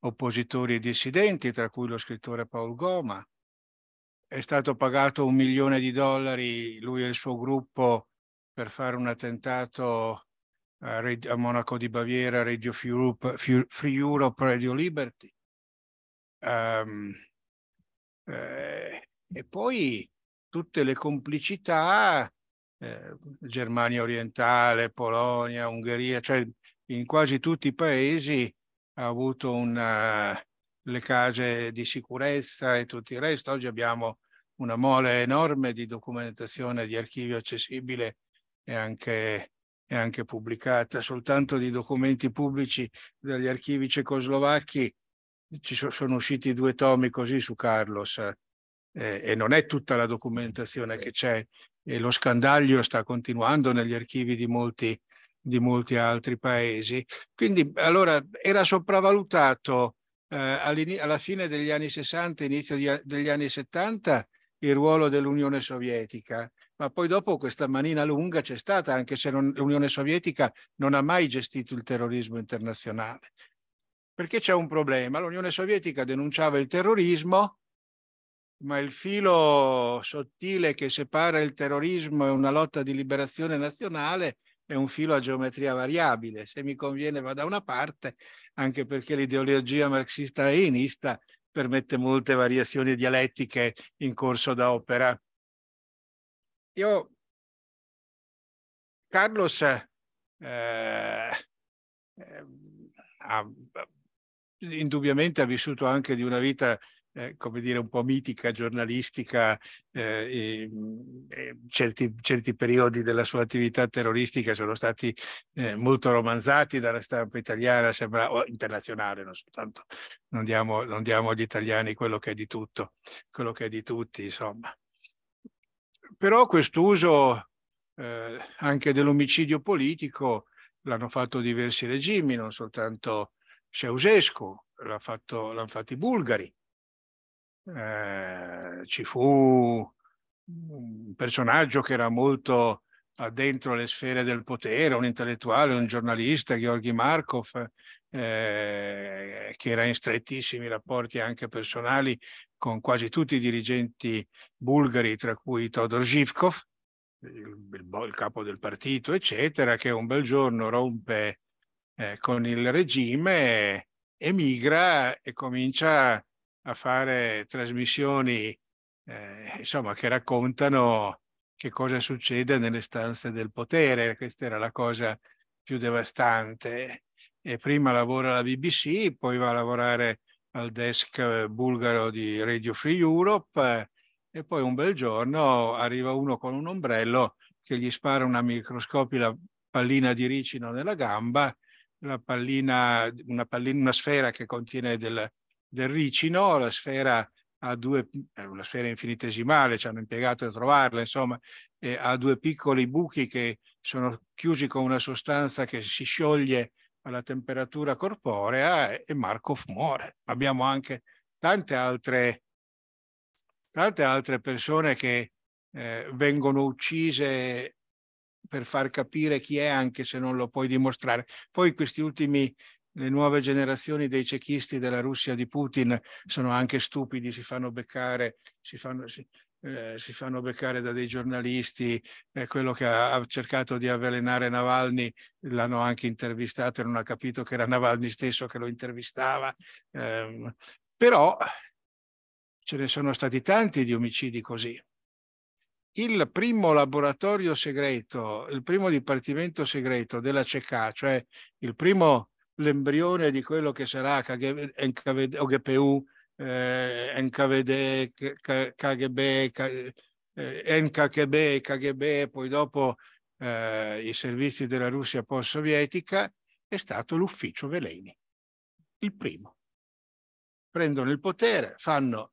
oppositori dissidenti, tra cui lo scrittore Paul Goma. È stato pagato un milione di dollari lui e il suo gruppo per fare un attentato a, Radio, a Monaco di Baviera, Radio Free Europe, Free Europe Radio Liberty. Um, eh, e poi tutte le complicità eh, Germania orientale, Polonia, Ungheria, cioè in quasi tutti i paesi ha avuto una, eh, le case di sicurezza e tutto il resto. Oggi abbiamo una mole enorme di documentazione, di archivio accessibile e anche, e anche pubblicata, soltanto di documenti pubblici dagli archivi cecoslovacchi. Ci so, sono usciti due tomi così su Carlos eh, e non è tutta la documentazione che c'è e lo scandaglio sta continuando negli archivi di molti, di molti altri paesi. Quindi allora era sopravvalutato eh, alla fine degli anni 60, inizio di, degli anni 70, il ruolo dell'Unione Sovietica, ma poi dopo questa manina lunga c'è stata, anche se l'Unione Sovietica non ha mai gestito il terrorismo internazionale. Perché c'è un problema, l'Unione Sovietica denunciava il terrorismo, ma il filo sottile che separa il terrorismo e una lotta di liberazione nazionale è un filo a geometria variabile. Se mi conviene va da una parte, anche perché l'ideologia marxista-leninista permette molte variazioni dialettiche in corso d'opera. Io, Carlos, eh, eh, ha, indubbiamente ha vissuto anche di una vita eh, come dire, un po' mitica, giornalistica, eh, e, ehm, e eh, certi, certi, periodi della sua attività terroristica sono stati eh, molto romanzati dalla stampa italiana, sembra, o internazionale, non soltanto, non diamo, non diamo, agli italiani quello che è di tutto, quello che è di tutti, insomma. Però quest'uso eh, anche dell'omicidio politico l'hanno fatto diversi regimi, non soltanto Ceausescu, l'hanno fatto, fatto i bulgari, eh, ci fu un personaggio che era molto dentro le sfere del potere, un intellettuale, un giornalista, Gheorghi Markov, eh, che era in strettissimi rapporti anche personali con quasi tutti i dirigenti bulgari, tra cui Todor Zhivkov, il, il, il capo del partito, eccetera, che un bel giorno rompe eh, con il regime, emigra e comincia a a fare trasmissioni eh, insomma, che raccontano che cosa succede nelle stanze del potere. Questa era la cosa più devastante. E prima lavora alla BBC, poi va a lavorare al desk eh, bulgaro di Radio Free Europe eh, e poi un bel giorno arriva uno con un ombrello che gli spara una microscopica pallina di ricino nella gamba, pallina, una, pallina, una, sfera che contiene del, del ricino, la sfera a due, eh, una sfera infinitesimale, ci hanno impiegato a trovarla, insomma, eh, ha due piccoli buchi che sono chiusi con una sostanza che si scioglie alla temperatura corporea e, e Markov muore. Abbiamo anche tante altre, tante altre persone che eh, vengono uccise per far capire chi è anche se non lo puoi dimostrare. Poi questi ultimi le nuove generazioni dei cechisti della Russia di Putin sono anche stupidi, si fanno beccare, si fanno, si, eh, si fanno beccare da dei giornalisti, eh, quello che ha, ha, cercato di avvelenare Navalny l'hanno anche intervistato e non ha capito che era Navalny stesso che lo intervistava. Eh, però ce ne sono stati tanti di omicidi così. Il primo laboratorio segreto, il primo dipartimento segreto della CECA, cioè il primo l'embrione di quello che sarà KGB, NKVD, OGPU, eh, NKVD, KGB, KGB eh, NKGB, KGB, poi dopo eh, i servizi della Russia post-sovietica, è stato l'ufficio Veleni, il primo. Prendono il potere, fanno,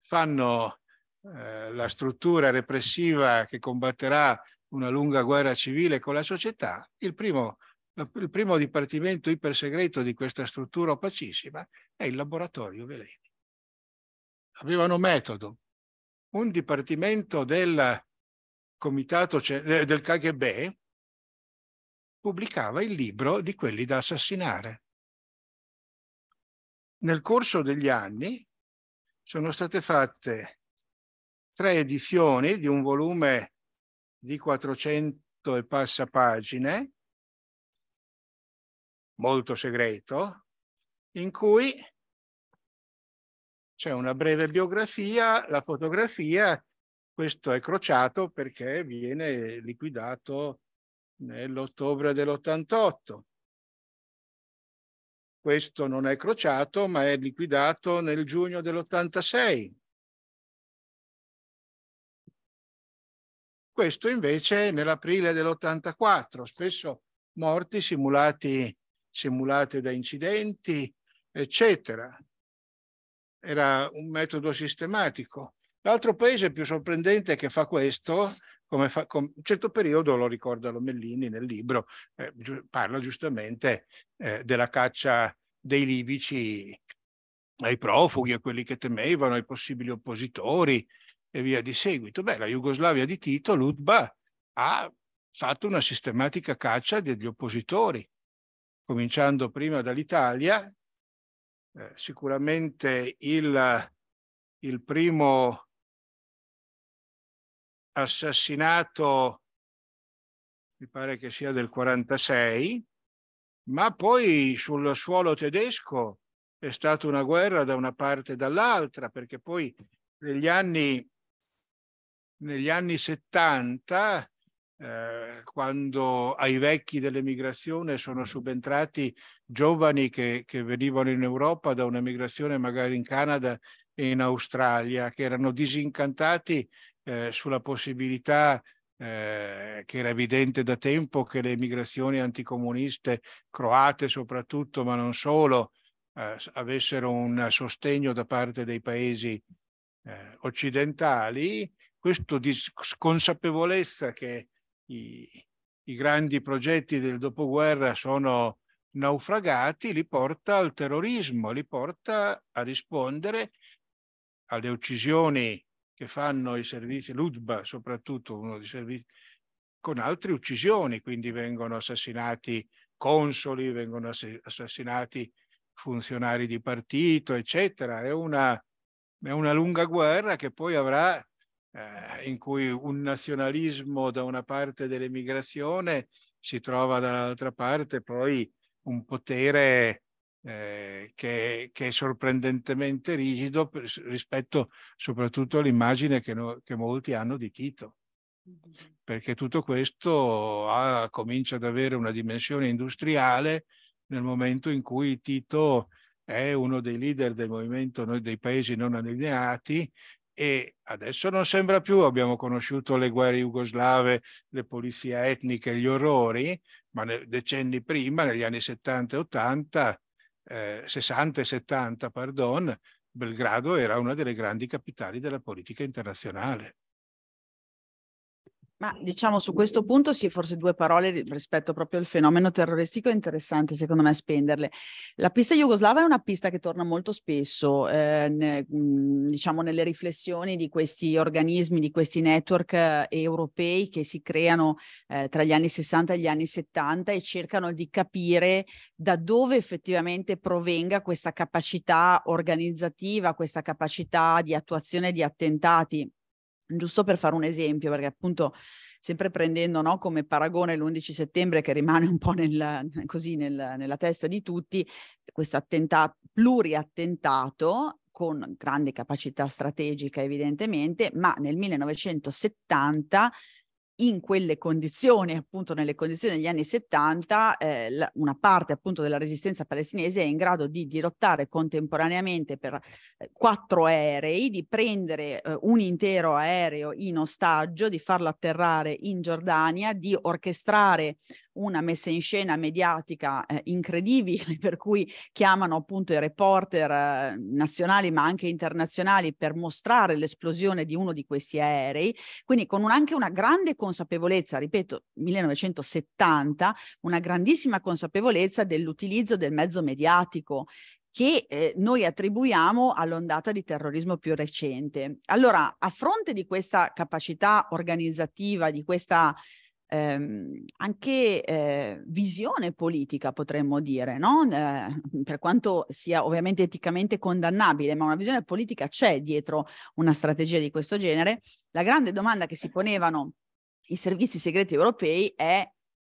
fanno eh, la struttura repressiva che combatterà una lunga guerra civile con la società. Il primo il primo dipartimento ipersegreto di questa struttura opacissima è il laboratorio Veleni. Avevano metodo. Un dipartimento del comitato del KGB pubblicava il libro di quelli da assassinare. Nel corso degli anni sono state fatte tre edizioni di un volume di 400 e passa pagine, molto segreto, in cui c'è una breve biografia, la fotografia, questo è crociato perché viene liquidato nell'ottobre dell'88. Questo non è crociato, ma è liquidato nel giugno dell'86. Questo invece nell'aprile dell'84, spesso morti simulati simulate da incidenti, eccetera. Era un metodo sistematico. L'altro paese più sorprendente che fa questo, come fa, com, un certo periodo lo ricorda Lomellini nel libro, eh, parla giustamente eh, della caccia dei libici ai profughi, a quelli che temevano, ai possibili oppositori e via di seguito. Beh, la Jugoslavia di Tito, Ludba, ha fatto una sistematica caccia degli oppositori cominciando prima dall'Italia. Eh, sicuramente il, il primo assassinato, mi pare che sia del 46, ma poi sul suolo tedesco è stata una guerra da una parte e dall'altra, perché poi negli anni, negli anni 70 eh, quando ai vecchi dell'emigrazione sono subentrati giovani che, che venivano in Europa da un'emigrazione magari in Canada e in Australia, che erano disincantati eh, sulla possibilità eh, che era evidente da tempo che le emigrazioni anticomuniste, croate soprattutto, ma non solo, eh, avessero un sostegno da parte dei paesi eh, occidentali, questa consapevolezza che i, i grandi progetti del dopoguerra sono naufragati, li porta al terrorismo, li porta a rispondere alle uccisioni che fanno i servizi, l'UDBA soprattutto, uno dei servizi, con altre uccisioni, quindi vengono assassinati consoli, vengono assassinati funzionari di partito, eccetera. È una, è una lunga guerra che poi avrà eh, in cui un nazionalismo da una parte dell'emigrazione si trova dall'altra parte poi un potere eh, che, che, è sorprendentemente rigido rispetto soprattutto all'immagine che, no, che, molti hanno di Tito. Perché tutto questo ha, comincia ad avere una dimensione industriale nel momento in cui Tito è uno dei leader del movimento dei paesi non allineati e adesso non sembra più, abbiamo conosciuto le guerre jugoslave, le polizie etniche, gli orrori, ma decenni prima, negli anni 70 e 80, eh, 60 e 70, pardon, Belgrado era una delle grandi capitali della politica internazionale. Ma diciamo su questo punto sì, forse due parole rispetto proprio al fenomeno terroristico è interessante secondo me spenderle. La pista jugoslava è una pista che torna molto spesso, eh, ne, mm, diciamo nelle riflessioni di questi organismi, di questi network eh, europei che si creano eh, tra gli anni 60 e gli anni 70 e cercano di capire da dove effettivamente provenga questa capacità organizzativa, questa capacità di attuazione di attentati Giusto per fare un esempio, perché appunto sempre prendendo no, come paragone l'11 settembre che rimane un po' nel, così nel, nella testa di tutti, questo attentato, pluriattentato con grande capacità strategica evidentemente, ma nel 1970 in quelle condizioni, appunto nelle condizioni degli anni 70, eh, la, una parte appunto della resistenza palestinese è in grado di dirottare contemporaneamente per eh, quattro aerei, di prendere eh, un intero aereo in ostaggio, di farlo atterrare in Giordania, di orchestrare una messa in scena mediatica eh, incredibile, per cui chiamano appunto i reporter eh, nazionali ma anche internazionali per mostrare l'esplosione di uno di questi aerei, quindi con un, anche una grande consapevolezza, ripeto, 1970, una grandissima consapevolezza dell'utilizzo del mezzo mediatico che eh, noi attribuiamo all'ondata di terrorismo più recente. Allora, a fronte di questa capacità organizzativa, di questa ehm, anche eh, visione politica, potremmo dire, no? eh, per quanto sia ovviamente eticamente condannabile, ma una visione politica c'è dietro una strategia di questo genere. La grande domanda che si ponevano i servizi segreti europei è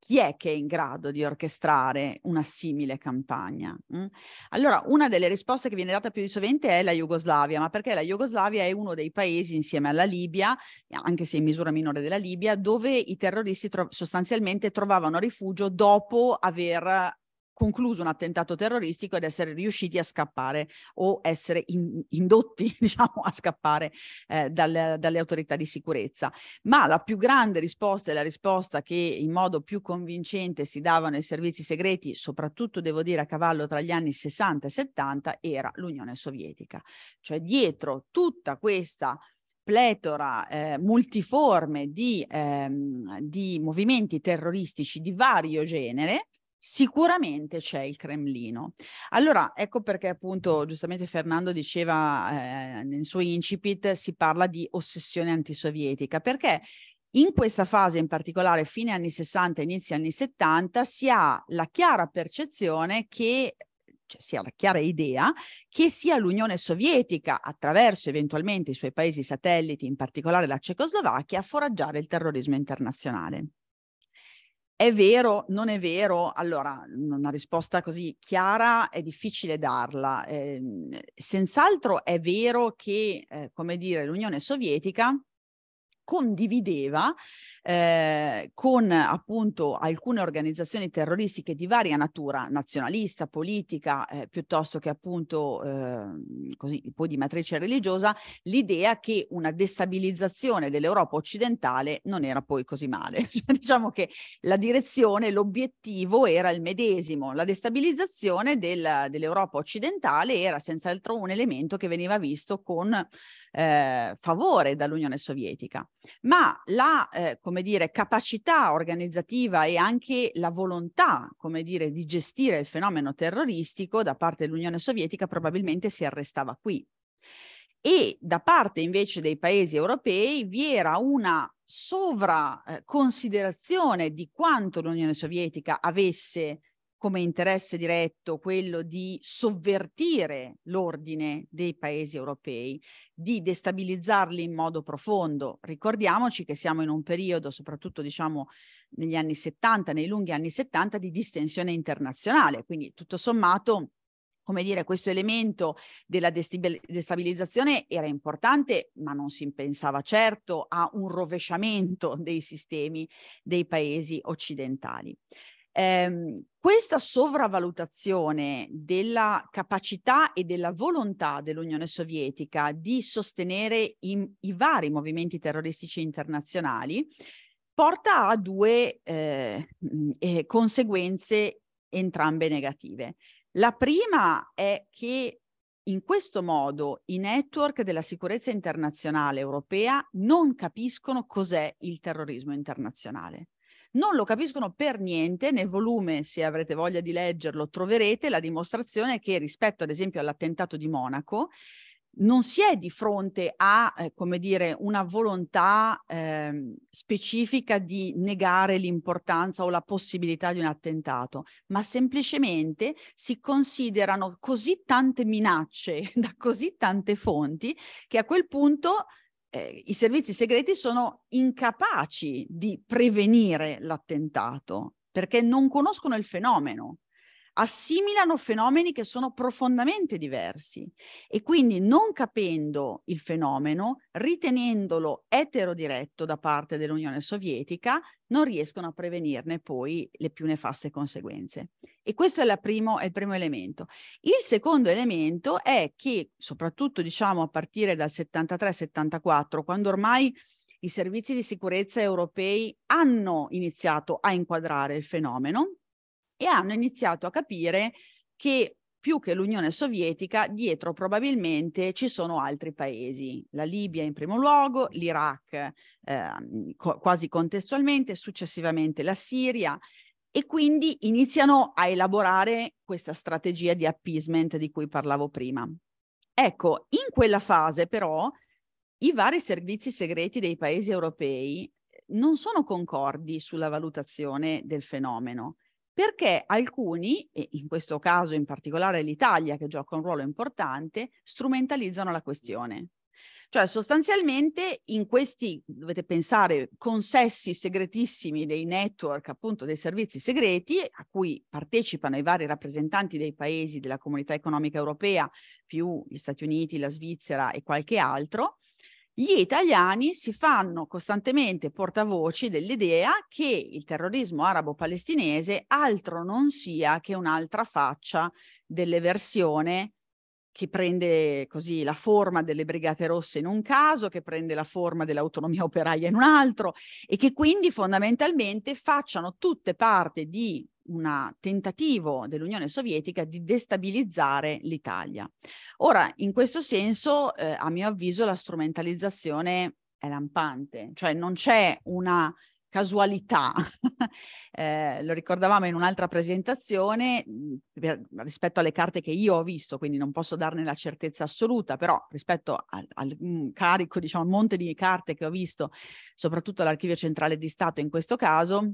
chi è che è in grado di orchestrare una simile campagna? Mm? Allora, una delle risposte che viene data più di sovente è la Jugoslavia, ma perché la Jugoslavia è uno dei paesi insieme alla Libia, anche se in misura minore della Libia, dove i terroristi tro- sostanzialmente trovavano rifugio dopo aver concluso un attentato terroristico ed essere riusciti a scappare o essere in, indotti diciamo, a scappare eh, dalle, dalle, autorità di sicurezza. Ma la più grande risposta e la risposta che in modo più convincente si davano ai servizi segreti, soprattutto devo dire a cavallo tra gli anni 60 e 70, era l'Unione Sovietica. Cioè dietro tutta questa pletora eh, multiforme di, ehm, di movimenti terroristici di vario genere, Sicuramente c'è il Cremlino. Allora, ecco perché appunto giustamente Fernando diceva eh, nel suo incipit si parla di ossessione antisovietica, perché in questa fase, in particolare fine anni 60, inizi anni 70, si ha la chiara percezione che cioè si ha la chiara idea che sia l'Unione Sovietica, attraverso eventualmente i suoi paesi satelliti, in particolare la Cecoslovacchia, a foraggiare il terrorismo internazionale. È vero, non è vero? Allora, una risposta così chiara è difficile darla. Eh, senz'altro è vero che, eh, come dire, l'Unione Sovietica condivideva eh, con appunto alcune organizzazioni terroristiche di varia natura, nazionalista, politica, eh, piuttosto che appunto eh, così, un di matrice religiosa, l'idea che una destabilizzazione dell'Europa occidentale non era poi così male. Cioè, diciamo che la direzione, l'obiettivo era il medesimo, la destabilizzazione del, dell'Europa occidentale era senz'altro un elemento che veniva visto con eh, favore dall'Unione Sovietica, ma la eh, come dire, capacità organizzativa e anche la volontà come dire, di gestire il fenomeno terroristico da parte dell'Unione Sovietica probabilmente si arrestava qui. E da parte invece dei paesi europei vi era una sovraconsiderazione eh, di quanto l'Unione Sovietica avesse come interesse diretto quello di sovvertire l'ordine dei paesi europei, di destabilizzarli in modo profondo. Ricordiamoci che siamo in un periodo, soprattutto diciamo negli anni 70, nei lunghi anni 70, di distensione internazionale, quindi tutto sommato come dire, questo elemento della destabilizzazione era importante, ma non si pensava certo a un rovesciamento dei sistemi dei paesi occidentali. Eh, questa sovravalutazione della capacità e della volontà dell'Unione Sovietica di sostenere in, i vari movimenti terroristici internazionali porta a due eh, eh, conseguenze entrambe negative. La prima è che in questo modo i network della sicurezza internazionale europea non capiscono cos'è il terrorismo internazionale non lo capiscono per niente. Nel volume, se avrete voglia di leggerlo, troverete la dimostrazione che rispetto ad esempio all'attentato di Monaco, non si è di fronte a, eh, come dire, una volontà eh, specifica di negare l'importanza o la possibilità di un attentato, ma semplicemente si considerano così tante minacce da così tante fonti che a quel punto eh, i servizi segreti sono incapaci di prevenire l'attentato perché non conoscono il fenomeno assimilano fenomeni che sono profondamente diversi e quindi non capendo il fenomeno, ritenendolo eterodiretto da parte dell'Unione Sovietica, non riescono a prevenirne poi le più nefaste conseguenze. E questo è, primo, è il primo elemento. Il secondo elemento è che, soprattutto diciamo a partire dal 73-74, quando ormai i servizi di sicurezza europei hanno iniziato a inquadrare il fenomeno, e hanno iniziato a capire che più che l'Unione Sovietica, dietro probabilmente ci sono altri paesi, la Libia in primo luogo, l'Iraq eh, co- quasi contestualmente, successivamente la Siria e quindi iniziano a elaborare questa strategia di appeasement di cui parlavo prima. Ecco, in quella fase però i vari servizi segreti dei paesi europei non sono concordi sulla valutazione del fenomeno perché alcuni, e in questo caso in particolare l'Italia che gioca un ruolo importante, strumentalizzano la questione. Cioè sostanzialmente in questi, dovete pensare, consessi segretissimi dei network, appunto dei servizi segreti, a cui partecipano i vari rappresentanti dei paesi della comunità economica europea, più gli Stati Uniti, la Svizzera e qualche altro, gli italiani si fanno costantemente portavoci dell'idea che il terrorismo arabo-palestinese altro non sia che un'altra faccia dell'eversione che prende così la forma delle Brigate Rosse in un caso, che prende la forma dell'autonomia operaia in un altro e che quindi fondamentalmente facciano tutte parte di un tentativo dell'Unione Sovietica di destabilizzare l'Italia. Ora, in questo senso, eh, a mio avviso, la strumentalizzazione è lampante, cioè non c'è una casualità. eh, lo ricordavamo in un'altra presentazione mm, per, rispetto alle carte che io ho visto, quindi non posso darne la certezza assoluta, però rispetto al, al mm, carico, diciamo, al monte di carte che ho visto, soprattutto all'Archivio Centrale di Stato in questo caso,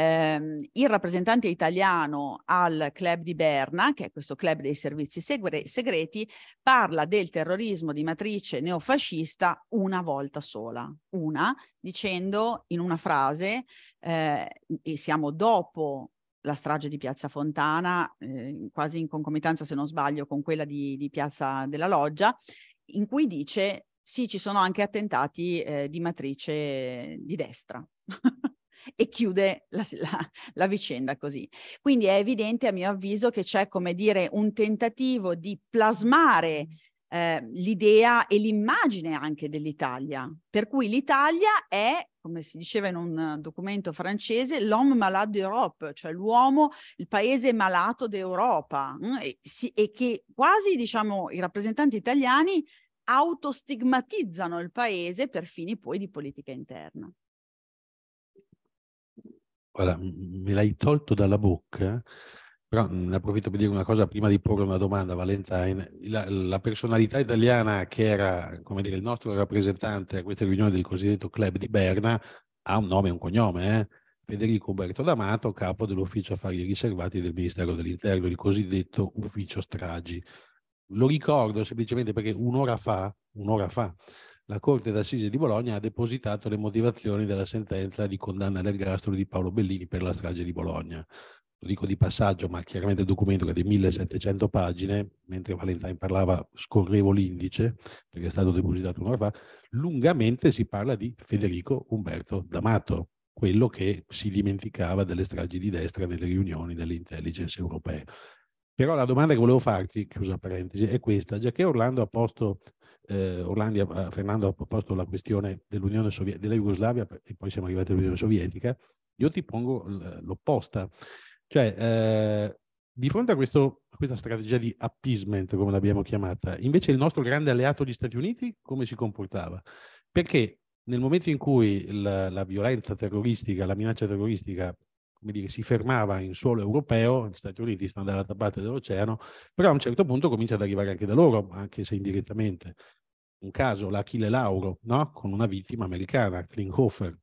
ehm, il rappresentante italiano al club di Berna, che è questo club dei servizi segre- segreti, parla del terrorismo di matrice neofascista una volta sola, una, dicendo in una frase, eh, e siamo dopo la strage di Piazza Fontana, eh, quasi in concomitanza, se non sbaglio, con quella di, di Piazza della Loggia, in cui dice sì, ci sono anche attentati eh, di matrice di destra. e chiude la, la, la vicenda così. Quindi è evidente a mio avviso che c'è come dire un tentativo di plasmare eh, l'idea e l'immagine anche dell'Italia, per cui l'Italia è come si diceva in un documento francese, l'homme malade d'Europe, cioè l'uomo, il paese malato d'Europa, mm, e, si, e che quasi, diciamo, i rappresentanti italiani autostigmatizzano il paese per fini poi di politica interna guarda, me l'hai tolto dalla bocca, eh. però ne approfitto per dire una cosa prima di porre una domanda, Valentine. La, la personalità italiana che era, come dire, il nostro rappresentante a questa riunione del cosiddetto club di Berna ha un nome e un cognome, eh? Federico Umberto D'Amato, capo dell'ufficio affari riservati del Ministero dell'Interno, il cosiddetto ufficio stragi. Lo ricordo semplicemente perché un'ora fa, un'ora fa, la Corte d'Assise di Bologna ha depositato le motivazioni della sentenza di condanna all'ergastolo di Paolo Bellini per la strage di Bologna. Lo dico di passaggio, ma chiaramente il documento che è di 1700 pagine, mentre Valentine parlava scorrevo l'indice, perché è stato depositato un'ora fa, lungamente si parla di Federico Umberto D'Amato, quello che si dimenticava delle stragi di destra nelle riunioni delle intelligence europee. Però la domanda che volevo farti, chiusa parentesi, è questa. Già che Orlando ha posto eh, Orlandi, eh, Fernando ha proposto la questione dell'Unione Sovietica, della Jugoslavia e poi siamo arrivati all'Unione Sovietica, io ti pongo l'opposta. Cioè, eh, di fronte a, questo, a, questa strategia di appeasement, come l'abbiamo chiamata, invece il nostro grande alleato gli Stati Uniti come si comportava? Perché nel momento in cui la, la violenza terroristica, la minaccia terroristica come dire, si fermava in suolo europeo, gli Stati Uniti stanno dall'altra parte dell'oceano, però a un certo punto comincia ad arrivare anche da loro, anche se indirettamente. Un caso, l'Achille Lauro, no? con una vittima americana, Klinghoffer,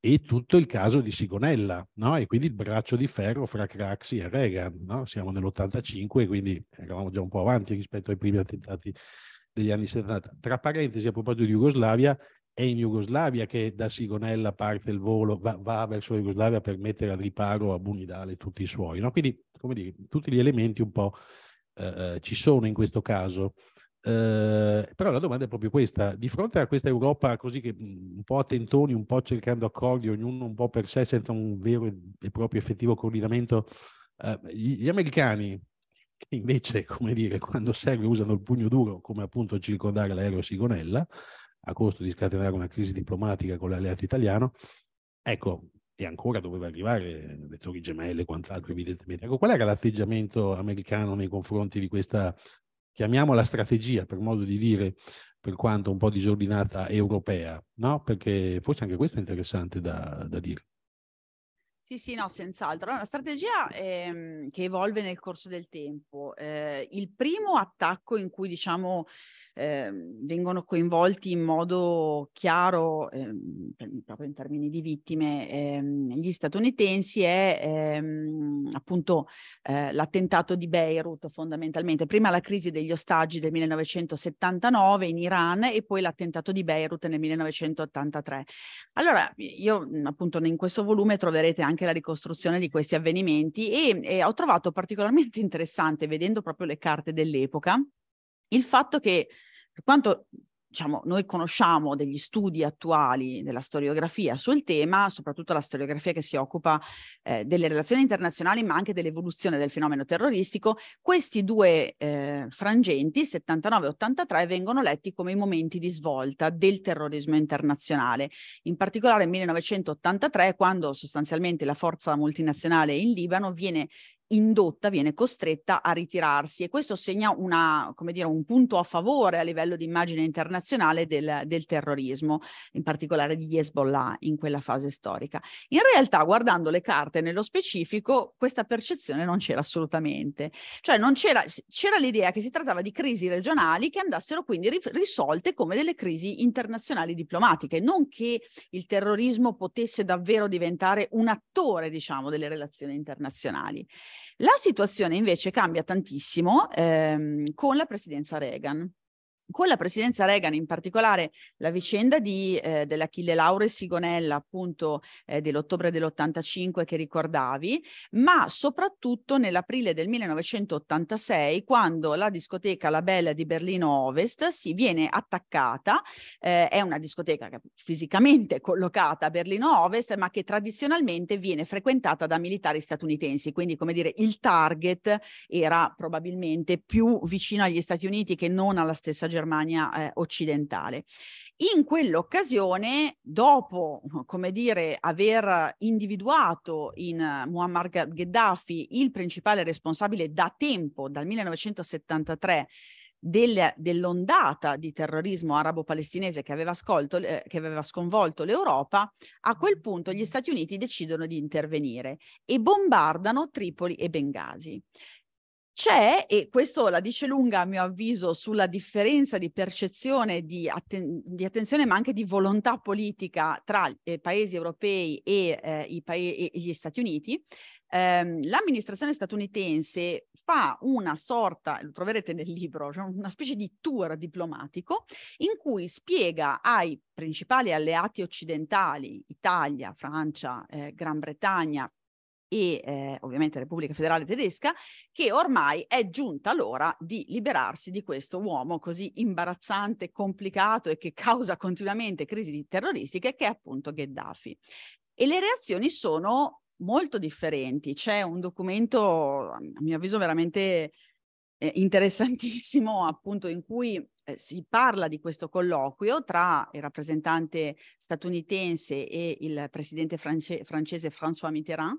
e tutto il caso di Sigonella, no? e quindi il braccio di ferro fra Craxi e Reagan. No? Siamo nell'85, quindi eravamo già un po' avanti rispetto ai primi attentati degli anni 70. Tra parentesi, a proposito di Jugoslavia, è in Jugoslavia che da Sigonella parte il volo, va, va verso la Jugoslavia per mettere al riparo a Bunidale tutti i suoi. No? Quindi, come dire, tutti gli elementi un po' eh, eh, ci sono in questo caso. Eh, però la domanda è proprio questa, di fronte a questa Europa così che mm, un po' a tentoni, un po' cercando accordi, ognuno un po' per sé senza un vero e proprio effettivo coordinamento, eh, gli americani che invece, come dire, quando serve usano il pugno duro come appunto circondare l'aereo Sigonella, a costo di scatenare una crisi diplomatica con l'alleato italiano, ecco, e ancora doveva arrivare eh, le torri gemelle e quant'altro evidentemente. Ecco, qual era l'atteggiamento americano nei confronti di questa, chiamiamola strategia, per modo di dire, per quanto un po' disordinata europea, no? Perché forse anche questo è interessante da, da dire. Sì, sì, no, senz'altro. È una strategia ehm, che evolve nel corso del tempo. Eh, il primo attacco in cui, diciamo, eh, vengono coinvolti in modo chiaro, ehm, proprio in termini di vittime, ehm, gli statunitensi è ehm, appunto eh, l'attentato di Beirut fondamentalmente, prima la crisi degli ostaggi del 1979 in Iran e poi l'attentato di Beirut nel 1983. Allora io appunto in questo volume troverete anche la ricostruzione di questi avvenimenti e, e ho trovato particolarmente interessante, vedendo proprio le carte dell'epoca, il fatto che, per quanto diciamo, noi conosciamo degli studi attuali della storiografia sul tema, soprattutto la storiografia che si occupa eh, delle relazioni internazionali, ma anche dell'evoluzione del fenomeno terroristico, questi due eh, frangenti, 79-83, e vengono letti come i momenti di svolta del terrorismo internazionale. In particolare nel 1983, quando sostanzialmente la forza multinazionale in Libano viene indotta, viene costretta a ritirarsi e questo segna una, come dire, un punto a favore a livello di immagine internazionale del, del terrorismo, in particolare di Hezbollah in quella fase storica. In realtà, guardando le carte nello specifico, questa percezione non c'era assolutamente, cioè non c'era, c'era l'idea che si trattava di crisi regionali che andassero quindi ri- risolte come delle crisi internazionali diplomatiche, non che il terrorismo potesse davvero diventare un attore, diciamo, delle relazioni internazionali. La situazione invece cambia tantissimo ehm, con la presidenza Reagan. Con la presidenza Reagan, in particolare la vicenda di, eh, dell'Achille Lauro e Sigonella, appunto eh, dell'ottobre dell'85 che ricordavi, ma soprattutto nell'aprile del 1986, quando la discoteca La Bella di Berlino Ovest si viene attaccata. Eh, è una discoteca fisicamente collocata a Berlino Ovest, ma che tradizionalmente viene frequentata da militari statunitensi. Quindi, come dire, il target era probabilmente più vicino agli Stati Uniti che non alla stessa Germania eh, occidentale. In quell'occasione, dopo, come dire, aver individuato in eh, Muammar Gheddafi il principale responsabile da tempo, dal 1973, del, dell'ondata di terrorismo arabo-palestinese che aveva, scolto, eh, che aveva sconvolto l'Europa, a quel punto gli Stati Uniti decidono di intervenire e bombardano Tripoli e Bengasi. C'è, e questo la dice lunga a mio avviso, sulla differenza di percezione, di, atten- di attenzione, ma anche di volontà politica tra i eh, paesi europei e, eh, i pa- e gli Stati Uniti, ehm, l'amministrazione statunitense fa una sorta, lo troverete nel libro, cioè una specie di tour diplomatico in cui spiega ai principali alleati occidentali, Italia, Francia, eh, Gran Bretagna, e eh, ovviamente Repubblica Federale Tedesca, che ormai è giunta l'ora di liberarsi di questo uomo così imbarazzante, complicato e che causa continuamente crisi terroristiche, che è appunto Gheddafi. E le reazioni sono molto differenti. C'è un documento, a mio avviso, veramente eh, interessantissimo, appunto, in cui eh, si parla di questo colloquio tra il rappresentante statunitense e il presidente france- francese François Mitterrand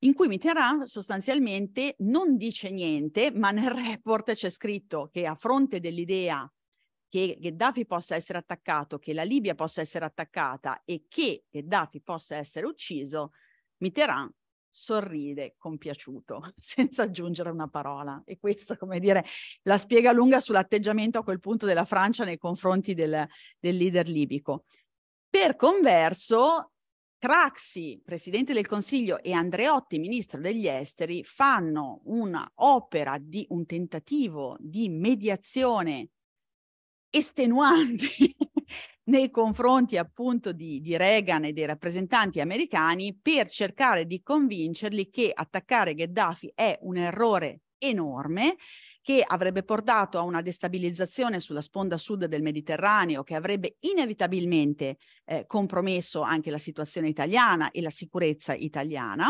in cui Mitterrand sostanzialmente non dice niente, ma nel report c'è scritto che a fronte dell'idea che Gheddafi possa essere attaccato, che la Libia possa essere attaccata e che Gheddafi possa essere ucciso, Mitterrand sorride compiaciuto senza aggiungere una parola e questo come dire la spiega lunga sull'atteggiamento a quel punto della Francia nei confronti del, del leader libico per converso Craxi, Presidente del Consiglio, e Andreotti, Ministro degli Esteri, fanno un'opera di un tentativo di mediazione estenuante nei confronti appunto di, di, Reagan e dei rappresentanti americani per cercare di convincerli che attaccare Gheddafi è un errore enorme che avrebbe portato a una destabilizzazione sulla sponda sud del Mediterraneo, che avrebbe inevitabilmente eh, compromesso anche la situazione italiana e la sicurezza italiana,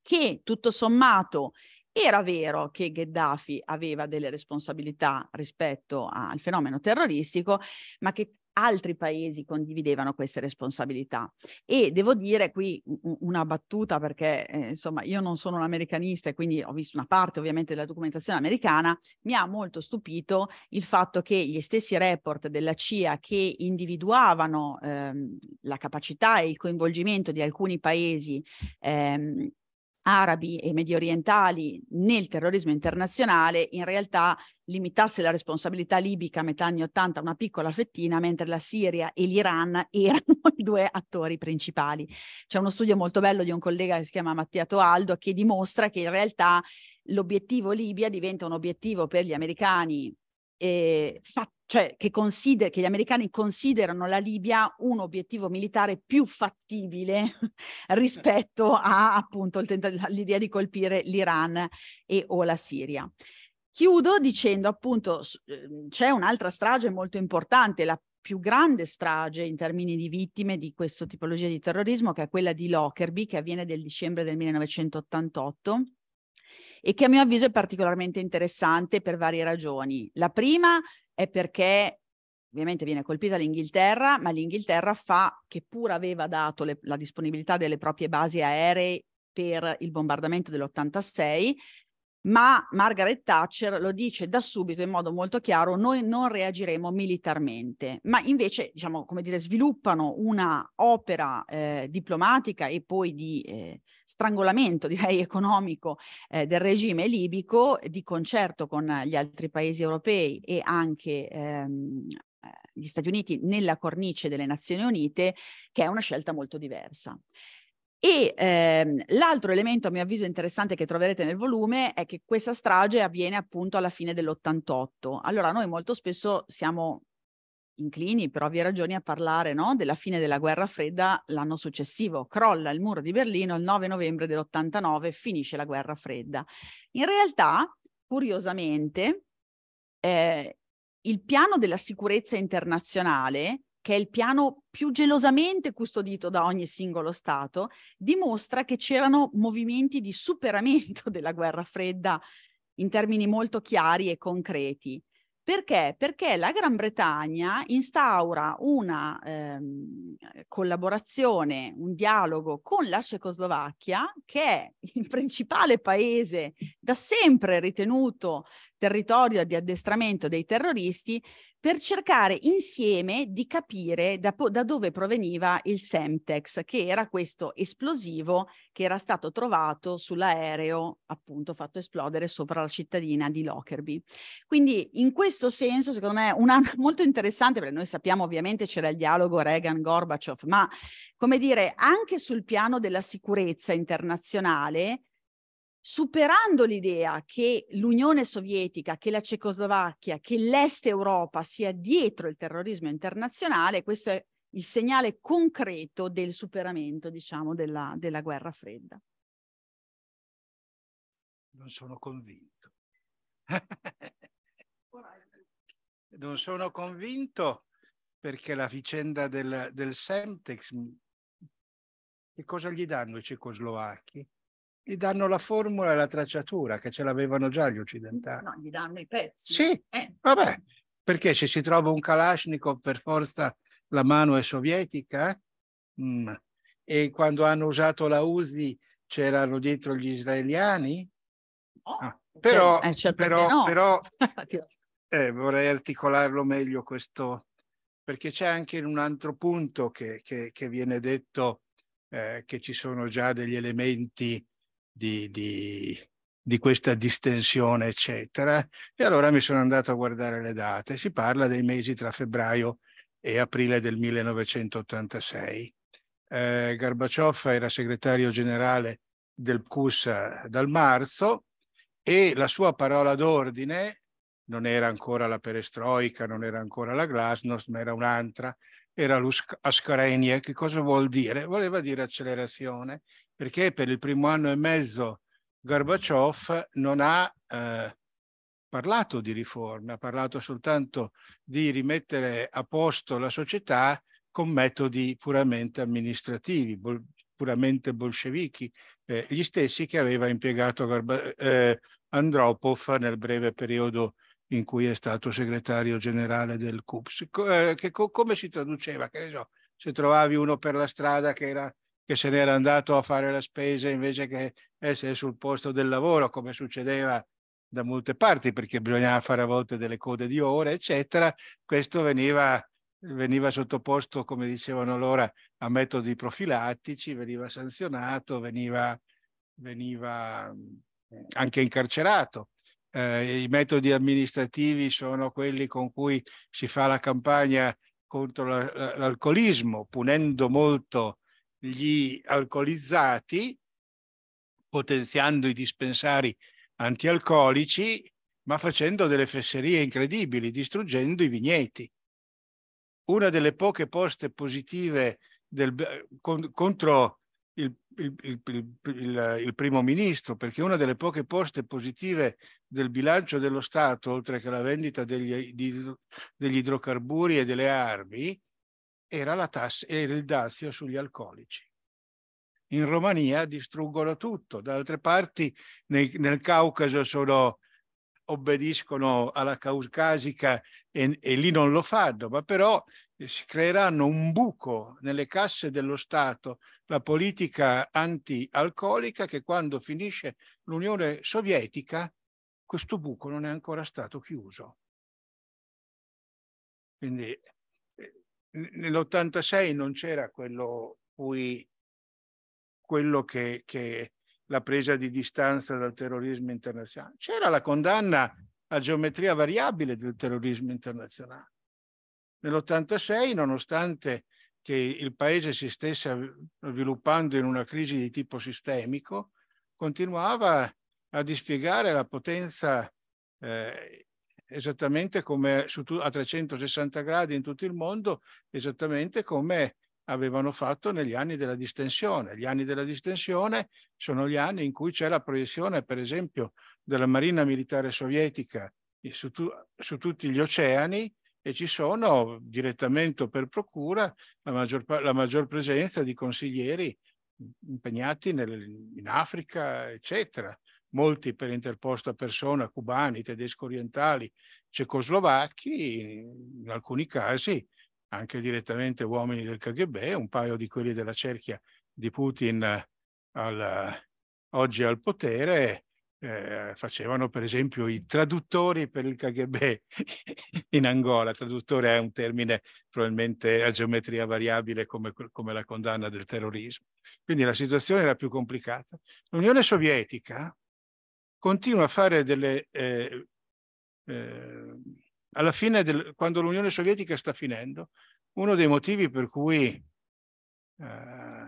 che tutto sommato era vero che Gheddafi aveva delle responsabilità rispetto al fenomeno terroristico, ma che altri paesi condividevano queste responsabilità. E devo dire qui una battuta perché eh, insomma io non sono un americanista e quindi ho visto una parte ovviamente della documentazione americana, mi ha molto stupito il fatto che gli stessi report della CIA che individuavano ehm, la capacità e il coinvolgimento di alcuni paesi ehm, arabi e medio orientali nel terrorismo internazionale in realtà limitasse la responsabilità libica a metà anni 80 a una piccola fettina, mentre la Siria e l'Iran erano i due attori principali. C'è uno studio molto bello di un collega che si chiama Mattia Toaldo che dimostra che in realtà l'obiettivo Libia diventa un obiettivo per gli americani eh, fatto cioè che, consider- che gli americani considerano la Libia un obiettivo militare più fattibile rispetto a appunto tenta- l'idea di colpire l'Iran e o la Siria. Chiudo dicendo appunto ehm, c'è un'altra strage molto importante, la più grande strage in termini di vittime di questo tipologia di terrorismo, che è quella di Lockerbie, che avviene nel dicembre del 1988 e che a mio avviso è particolarmente interessante per varie ragioni. La prima è perché ovviamente viene colpita l'Inghilterra, ma l'Inghilterra fa, che pur aveva dato le, la disponibilità delle proprie basi aeree per il bombardamento dell'86, ma Margaret Thatcher lo dice da subito in modo molto chiaro, noi non reagiremo militarmente, ma invece, diciamo, come dire, sviluppano una opera eh, diplomatica e poi di eh, strangolamento, direi, economico eh, del regime libico di concerto con gli altri paesi europei e anche ehm, eh, gli Stati Uniti nella cornice delle Nazioni Unite, che è una scelta molto diversa. E ehm, l'altro elemento a mio avviso interessante che troverete nel volume è che questa strage avviene appunto alla fine dell'88. Allora noi molto spesso siamo inclini per ovvie ragioni a parlare no? della fine della guerra fredda l'anno successivo. Crolla il muro di Berlino il 9 novembre dell'89, finisce la guerra fredda. In realtà, curiosamente, eh, il piano della sicurezza internazionale che è il piano più gelosamente custodito da ogni singolo Stato, dimostra che c'erano movimenti di superamento della guerra fredda in termini molto chiari e concreti. Perché? Perché la Gran Bretagna instaura una ehm, collaborazione, un dialogo con la Cecoslovacchia, che è il principale paese da sempre ritenuto territorio di addestramento dei terroristi, per cercare insieme di capire da, da, dove proveniva il Semtex, che era questo esplosivo che era stato trovato sull'aereo, appunto fatto esplodere sopra la cittadina di Lockerbie. Quindi in questo senso, secondo me, un anno molto interessante, perché noi sappiamo ovviamente c'era il dialogo Reagan-Gorbaciov, ma come dire, anche sul piano della sicurezza internazionale, superando l'idea che l'Unione Sovietica, che la Cecoslovacchia, che l'Est Europa sia dietro il terrorismo internazionale, questo è il segnale concreto del superamento, diciamo, della, della guerra fredda. Non sono convinto. non sono convinto perché la vicenda del, del Semtex, che cosa gli danno i cecoslovacchi? Gli danno la formula e la tracciatura, che ce l'avevano già gli occidentali. No, gli danno i pezzi. Sì, eh. vabbè, perché se si trova un Kalashnikov per forza la mano è sovietica eh? mm. e quando hanno usato la USI c'erano dietro gli israeliani? Oh, ah, cioè, però, cioè, certo però, no. però eh, vorrei articolarlo meglio questo, perché c'è anche un altro punto che, che, che viene detto eh, che ci sono già degli elementi di, di, di questa distensione, eccetera. E allora mi sono andato a guardare le date. Si parla dei mesi tra febbraio e aprile del 1986. Eh, Gorbaciov era segretario generale del CUS dal marzo e la sua parola d'ordine non era ancora la perestroica, non era ancora la glasnost, ma era un'altra, era l'ascarenia. Che cosa vuol dire? Voleva dire accelerazione perché per il primo anno e mezzo Gorbaciov non ha eh, parlato di riforme, ha parlato soltanto di rimettere a posto la società con metodi puramente amministrativi, bol puramente bolscevichi, eh, gli stessi che aveva impiegato Garba eh, Andropov nel breve periodo in cui è stato segretario generale del CUPS. Co eh, co come si traduceva? Che ne so, se trovavi uno per la strada che era che se n'era andato a fare la spesa invece che essere sul posto del lavoro, come succedeva da molte parti, perché bisognava fare a volte delle code di ore, eccetera, questo veniva, veniva sottoposto, come dicevano loro, a metodi profilattici, veniva sanzionato, veniva, veniva anche incarcerato. Eh, I metodi amministrativi sono quelli con cui si fa la campagna contro l'alcolismo, punendo molto gli alcolizzati, potenziando i dispensari antialcolici, ma facendo delle fesserie incredibili, distruggendo i vigneti. Una delle poche poste positive del, con, contro il, il, il, il, primo ministro, perché una delle poche poste positive del bilancio dello Stato, oltre che la vendita degli, di, degli idrocarburi e delle armi, era, la tassa, era il dazio sugli alcolici. In Romania distruggono tutto, da altre parti nei, nel Caucaso sono, obbediscono alla caucasica e, e lì non lo fanno, ma però eh, si creeranno un buco nelle casse dello Stato, la politica anti-alcolica che quando finisce l'Unione Sovietica questo buco non è ancora stato chiuso. Quindi nell'86 non c'era quello, cui, quello che, che, la presa di distanza dal terrorismo internazionale, c'era la condanna a geometria variabile del terrorismo internazionale. Nell'86, nonostante che il paese si stesse sviluppando in una crisi di tipo sistemico, continuava a dispiegare la potenza eh, esattamente come su, a 360 gradi in tutto il mondo, esattamente come avevano fatto negli anni della distensione. Gli anni della distensione sono gli anni in cui c'è la proiezione, per esempio, della Marina Militare Sovietica su, tu, su tutti gli oceani e ci sono direttamente per procura la maggior, la maggior presenza di consiglieri impegnati nel, in Africa, eccetera molti per interposta persona, cubani, tedesco orientali, cecoslovacchi, in alcuni casi anche direttamente uomini del KGB, un paio di quelli della cerchia di Putin al, oggi al potere, eh, facevano per esempio i traduttori per il KGB in Angola. Traduttore è un termine probabilmente a geometria variabile come, come la condanna del terrorismo. Quindi la situazione era più complicata. L'Unione Sovietica continua a fare delle... Eh, eh, alla fine, del, quando l'Unione Sovietica sta finendo, uno dei motivi per cui eh,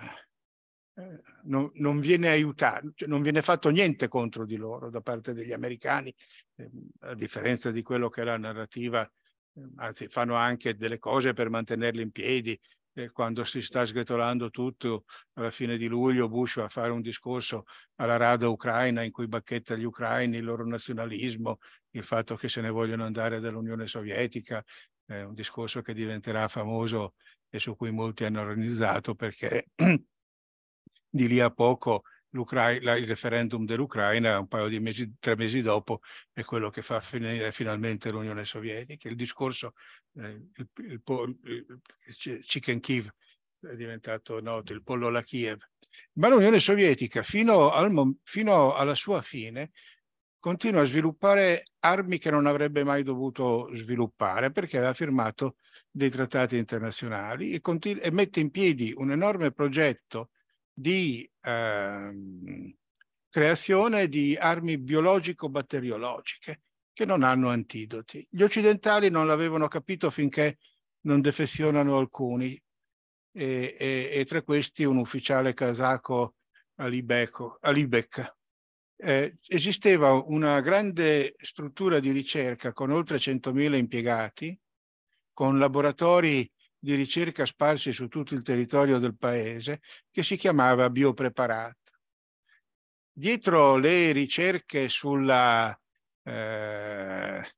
eh, non, non, viene aiutato, cioè non viene fatto niente contro di loro da parte degli americani, eh, a differenza di quello che è la narrativa, anzi fanno anche delle cose per mantenerli in piedi, eh, quando si sta sgretolando tutto, alla fine di luglio Bush va a fare un discorso alla Rada Ucraina in cui bacchetta gli ucraini, il loro nazionalismo, il fatto che se ne vogliono andare dall'Unione Sovietica, eh, un discorso che diventerà famoso e su cui molti hanno organizzato perché di lì a poco la, il referendum dell'Ucraina un paio di mesi, tre mesi dopo è quello che fa finire finalmente l'Unione Sovietica. Il discorso, eh, il, il, il, il Chicken Kiev è diventato noto, il pollo alla Kiev. Ma l'Unione Sovietica fino, al, fino alla sua fine continua a sviluppare armi che non avrebbe mai dovuto sviluppare perché aveva firmato dei trattati internazionali e, e mette in piedi un enorme progetto di ehm, creazione di armi biologico-batteriologiche che non hanno antidoti. Gli occidentali non l'avevano capito finché non defessionano alcuni, e, e, e tra questi un ufficiale casaco Alibeko, Alibek. Eh, esisteva una grande struttura di ricerca con oltre 100.000 impiegati, con laboratori di ricerca sparsi su tutto il territorio del paese che si chiamava Biopreparat. Dietro le ricerche sulla, eh,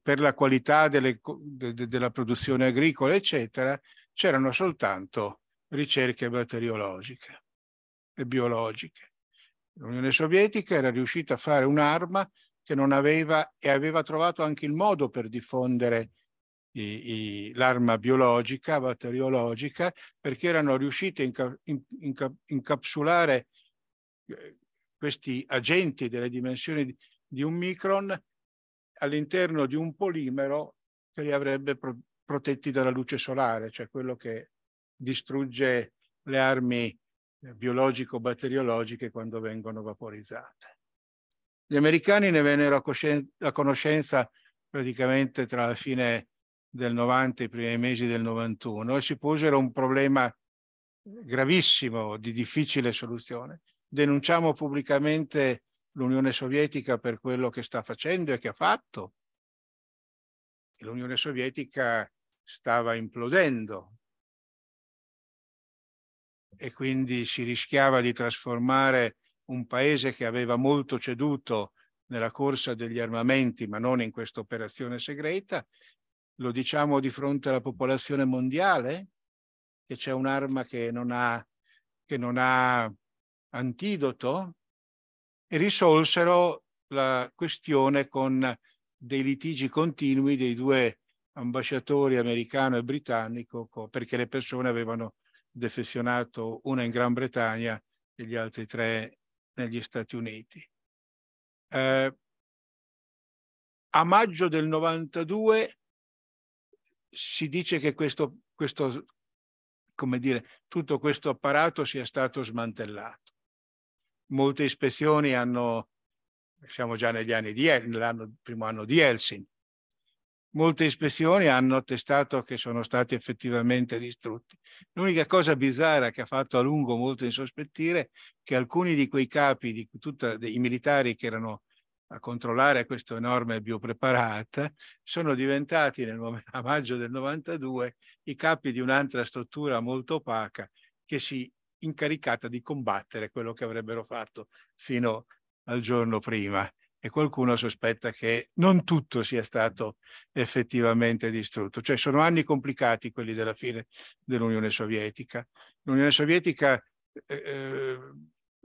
per la qualità delle, de, de, della produzione agricola, eccetera, c'erano soltanto ricerche batteriologiche e biologiche. L'Unione Sovietica era riuscita a fare un'arma che non aveva e aveva trovato anche il modo per diffondere l'arma biologica, batteriologica, perché erano riusciti a inca, in, inca, incapsulare eh, questi agenti delle dimensioni di, di un micron all'interno di un polimero che li avrebbe pro, protetti dalla luce solare, cioè quello che distrugge le armi eh, biologico-batteriologiche quando vengono vaporizzate. Gli americani ne vennero a, a conoscenza praticamente tra la fine del 90, i primi mesi del 91, e si posero un problema gravissimo di difficile soluzione. Denunciamo pubblicamente l'Unione Sovietica per quello che sta facendo e che ha fatto. L'Unione Sovietica stava implodendo e quindi si rischiava di trasformare un paese che aveva molto ceduto nella corsa degli armamenti, ma non in questa operazione segreta, lo diciamo di fronte alla popolazione mondiale, che c'è un'arma che non ha, che non ha antidoto, e risolsero la questione con dei litigi continui dei due ambasciatori americano e britannico perché le persone avevano defezionato una in Gran Bretagna e gli altri tre negli Stati Uniti. Eh, a maggio del 92 si dice che questo, questo, come dire, tutto questo apparato sia stato smantellato. Molte ispezioni hanno, siamo già negli anni di, nell'anno, primo anno di Helsinki, molte ispezioni hanno attestato che sono stati effettivamente distrutti. L'unica cosa bizzarra che ha fatto a lungo molto insospettire è che alcuni di quei capi, di tutti i militari che erano a controllare questo enorme biopreparat, sono diventati nel, a maggio del 92 i capi di un'altra struttura molto opaca che si incaricata di combattere quello che avrebbero fatto fino al giorno prima e qualcuno sospetta che non tutto sia stato effettivamente distrutto. Cioè sono anni complicati quelli della fine dell'Unione Sovietica. L'Unione Sovietica, eh, eh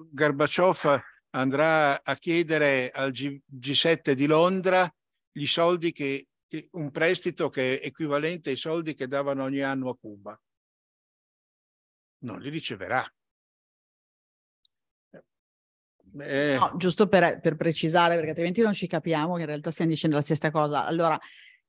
Gorbaciov andrà a chiedere al G7 di Londra gli soldi che, un prestito che è equivalente ai soldi che davano ogni anno a Cuba. Non li riceverà. Eh. No, giusto per, per, precisare, perché altrimenti non ci capiamo, in realtà stiamo dicendo la stessa cosa. Allora,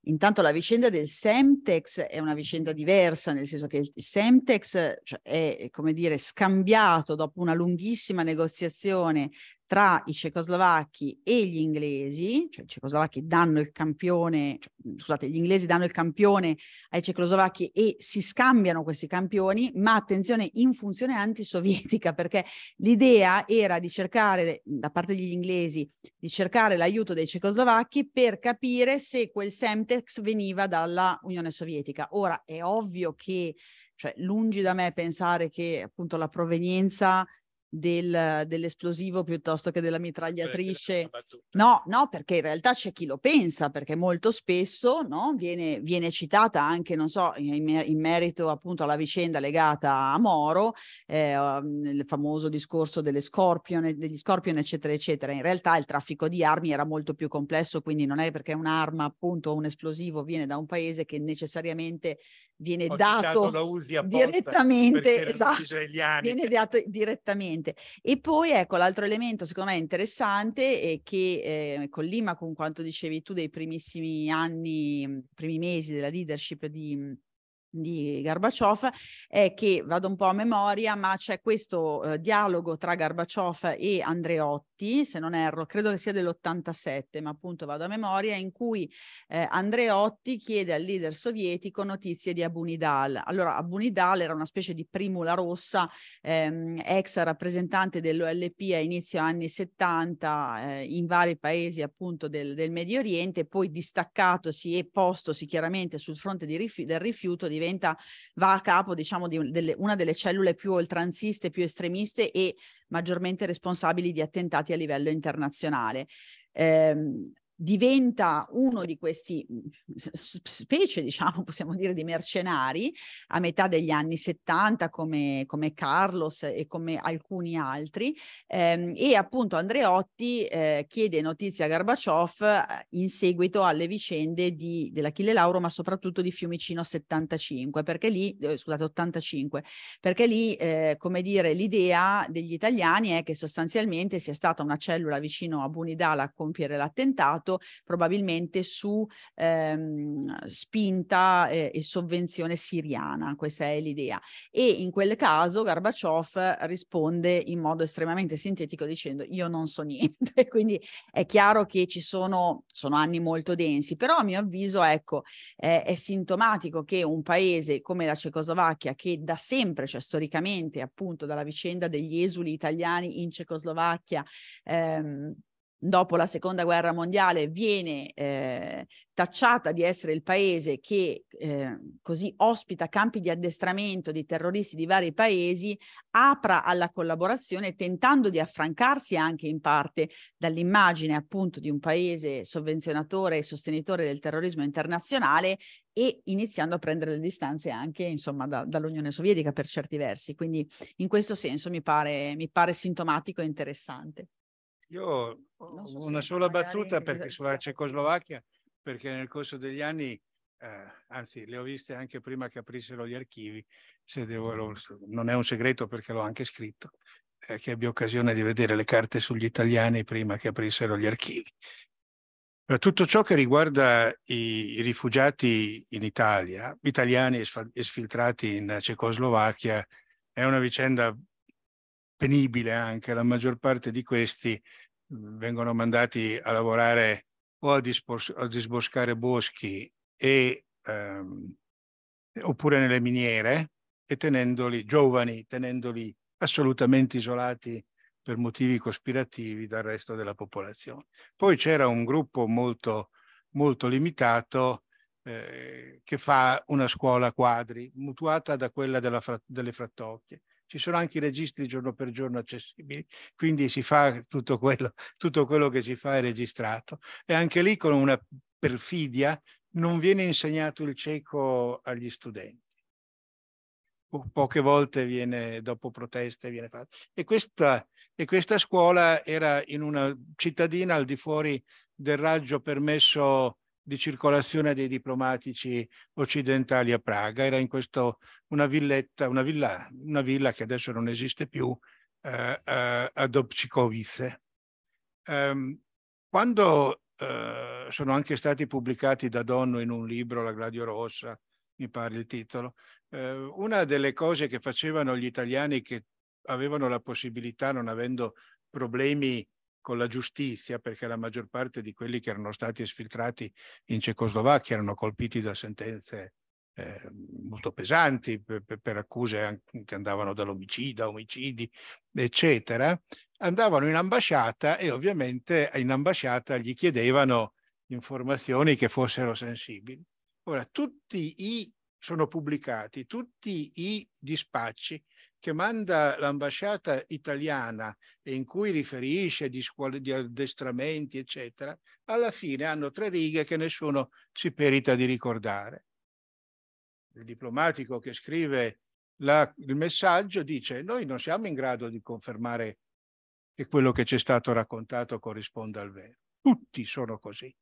Intanto la vicenda del Semtex è una vicenda diversa, nel senso che il Semtex cioè, è, come dire, scambiato dopo una lunghissima negoziazione tra i cecoslovacchi e gli inglesi, cioè i cecoslovacchi danno il campione, cioè, scusate, gli inglesi danno il campione ai cecoslovacchi e si scambiano questi campioni, ma attenzione in funzione antisovietica, perché l'idea era di cercare, da parte degli inglesi, di cercare l'aiuto dei cecoslovacchi per capire se quel Semtex veniva dalla Unione Sovietica. Ora è ovvio che, cioè, lungi da me pensare che appunto la provenienza del, dell'esplosivo piuttosto che della mitragliatrice. No, no, perché in realtà c'è chi lo pensa, perché molto spesso no, viene, viene, citata anche, non so, in, in, merito appunto alla vicenda legata a Moro, eh, il um, famoso discorso delle scorpione, degli scorpion, eccetera, eccetera. In realtà il traffico di armi era molto più complesso, quindi non è perché un'arma appunto un esplosivo viene da un paese che necessariamente viene Ho dato direttamente, esatto, viene dato direttamente. E poi ecco l'altro elemento secondo me interessante è che eh, collima con quanto dicevi tu dei primissimi anni, mm, primi mesi della leadership di mm, di Gorbaciov è che vado un po' a memoria, ma c'è questo eh, dialogo tra Gorbaciov e Andreotti 20, se non erro, credo che sia dell'87, ma appunto vado a memoria, in cui eh, Andreotti chiede al leader sovietico notizie di Abunidal. Allora, Abunidal era una specie di primula rossa, ehm, ex rappresentante dell'OLP a inizio anni 70 eh, in vari paesi appunto del, del, Medio Oriente, poi distaccatosi e postosi chiaramente sul fronte rifi- del rifiuto, diventa, va a capo diciamo di un, delle, una delle cellule più oltranziste, più estremiste e maggiormente responsabili di attentati a livello internazionale. Eh, diventa uno di questi mhmm, specie, diciamo, possiamo dire, di mercenari a metà degli anni 70 come, come Carlos e come alcuni altri ehm, e appunto Andreotti eh, chiede notizia a Gorbaciov eh, in seguito alle vicende di, dell'Achille Lauro ma soprattutto di Fiumicino 75 perché lì, eh, scusate 85 perché lì eh, come dire l'idea degli italiani è che sostanzialmente sia stata una cellula vicino a Bunidala a compiere l'attentato fatto probabilmente su ehm, spinta eh, e sovvenzione siriana, questa è l'idea. E in quel caso Gorbaciov risponde in modo estremamente sintetico dicendo io non so niente, quindi è chiaro che ci sono, sono anni molto densi, però a mio avviso ecco, eh, è sintomatico che un paese come la Cecoslovacchia, che da sempre, cioè storicamente appunto dalla vicenda degli esuli italiani in Cecoslovacchia, ehm, dopo la seconda guerra mondiale viene eh, tacciata di essere il paese che eh, così ospita campi di addestramento di terroristi di vari paesi, apra alla collaborazione tentando di affrancarsi anche in parte dall'immagine appunto di un paese sovvenzionatore e sostenitore del terrorismo internazionale e iniziando a prendere le distanze anche insomma da, dall'Unione Sovietica per certi versi. Quindi in questo senso mi pare, mi pare sintomatico e interessante. Io ho so una sola battuta perché sulla Cecoslovacchia, perché nel corso degli anni, eh, anzi le ho viste anche prima che aprissero gli archivi, devo, lo, non è un segreto perché l'ho anche scritto, eh, che abbia occasione di vedere le carte sugli italiani prima che aprissero gli archivi. Per tutto ciò che riguarda i, i rifugiati in Italia, italiani esfiltrati in Cecoslovacchia, è una vicenda penibile anche, la maggior parte di questi vengono mandati a lavorare o a, dispos- a disboscare boschi e, ehm, oppure nelle miniere e tenendoli giovani, tenendoli assolutamente isolati per motivi cospirativi dal resto della popolazione. Poi c'era un gruppo molto, molto limitato eh, che fa una scuola quadri, mutuata da quella fra, delle frattocchie, ci sono anche i registri giorno per giorno accessibili, quindi si fa tutto quello, tutto quello che si fa è registrato. E anche lì con una perfidia non viene insegnato il cieco agli studenti poche volte viene, dopo proteste viene fatto. E questa, e questa, scuola era in una cittadina al di fuori del raggio permesso di circolazione dei diplomatici occidentali a Praga. Era in questo una villetta, una villa, una villa che adesso non esiste più, eh, eh, ad Obcikovice. Um, ehm, quando eh, sono anche stati pubblicati da Donno in un libro, La Gladio Rossa, mi pare il titolo, eh, una delle cose che facevano gli italiani che avevano la possibilità, non avendo problemi con la giustizia, perché la maggior parte di quelli che erano stati esfiltrati in Cecoslovacchia erano colpiti da sentenze eh, molto pesanti per, per accuse che andavano dall'omicida, omicidi, eccetera, andavano in ambasciata e ovviamente in ambasciata gli chiedevano informazioni che fossero sensibili. Ora, tutti i sono pubblicati tutti i dispacci che manda l'ambasciata italiana e in cui riferisce di scuole di addestramenti, eccetera, alla fine hanno tre righe che nessuno si perita di ricordare. Il diplomatico che scrive la, il messaggio dice noi non siamo in grado di confermare che quello che ci è stato raccontato corrisponde al vero. Tutti sono così.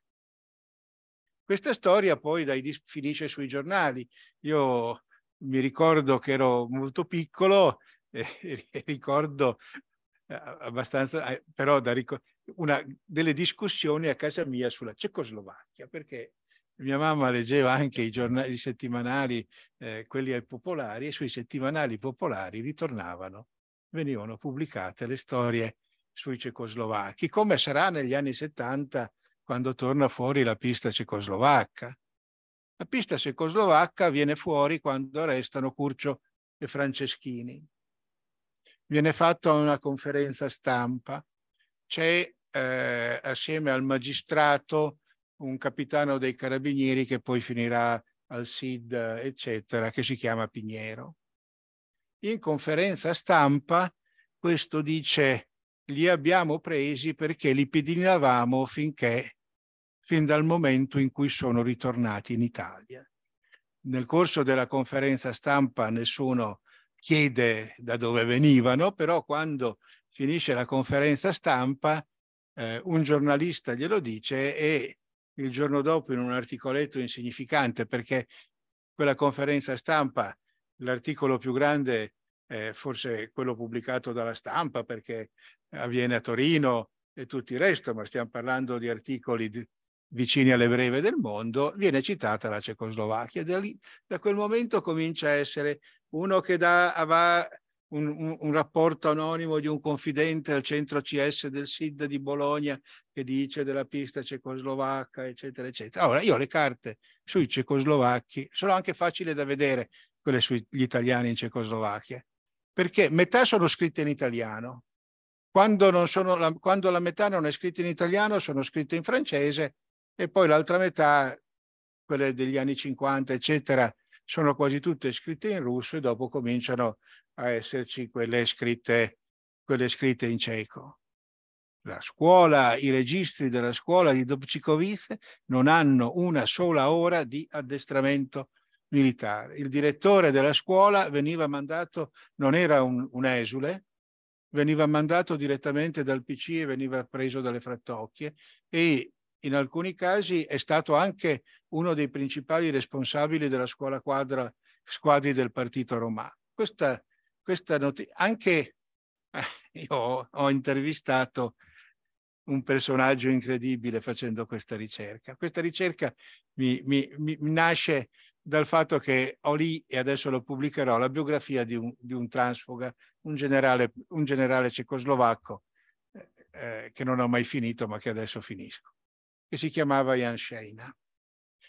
Questa storia poi dai, finisce sui giornali. Io mi ricordo che ero molto piccolo e, e ricordo eh, abbastanza, eh, però da una delle discussioni a casa mia sulla Cecoslovacchia, perché mia mamma leggeva anche i giornali i settimanali, eh, quelli ai popolari, e sui settimanali popolari ritornavano, venivano pubblicate le storie sui cecoslovacchi, come sarà negli anni 70 quando torna fuori la pista cecoslovacca. La pista cecoslovacca viene fuori quando restano Curcio e Franceschini. Viene fatta una conferenza stampa. C'è eh, assieme al magistrato un capitano dei carabinieri che poi finirà al SID, eccetera, che si chiama Pignero. In conferenza stampa questo dice li abbiamo presi perché li pedinavamo finché fin dal momento in cui sono ritornati in Italia. Nel corso della conferenza stampa nessuno chiede da dove venivano, però quando finisce la conferenza stampa eh, un giornalista glielo dice e il giorno dopo in un articoletto insignificante, perché quella conferenza stampa, l'articolo più grande eh, forse quello pubblicato dalla stampa perché avviene a Torino e tutto il resto, ma stiamo parlando di articoli di, vicini alle breve del mondo, viene citata la Cecoslovacchia. Da, lì, da quel momento comincia a essere uno che dà, va un, un, un, rapporto anonimo di un confidente al centro CS del SID di Bologna che dice della pista cecoslovacca, eccetera, eccetera. Allora, io le carte sui cecoslovacchi, sono anche facili da vedere quelle sugli italiani in Cecoslovacchia, perché metà sono scritte in italiano. Quando, la, quando la metà non è scritta in italiano, sono scritte in francese e poi l'altra metà, quelle degli anni 50, eccetera, sono quasi tutte scritte in russo e dopo cominciano a esserci quelle scritte, quelle scritte in cieco. La scuola, i registri della scuola di Dobcikovice non hanno una sola ora di addestramento militare. Il direttore della scuola veniva mandato, non era un, un esule, veniva mandato direttamente dal PC e veniva preso dalle frattocchie e in alcuni casi è stato anche uno dei principali responsabili della scuola quadra, squadri del partito romano. Questa, questa notizia, anche eh, io ho intervistato un personaggio incredibile facendo questa ricerca. Questa ricerca mi, mi, mi nasce dal fatto che ho lì, e adesso lo pubblicherò, la biografia di un, di un transfuga, un generale, un generale cecoslovacco, eh, eh, che non ho mai finito, ma che adesso finisco che si chiamava Jan Sheina.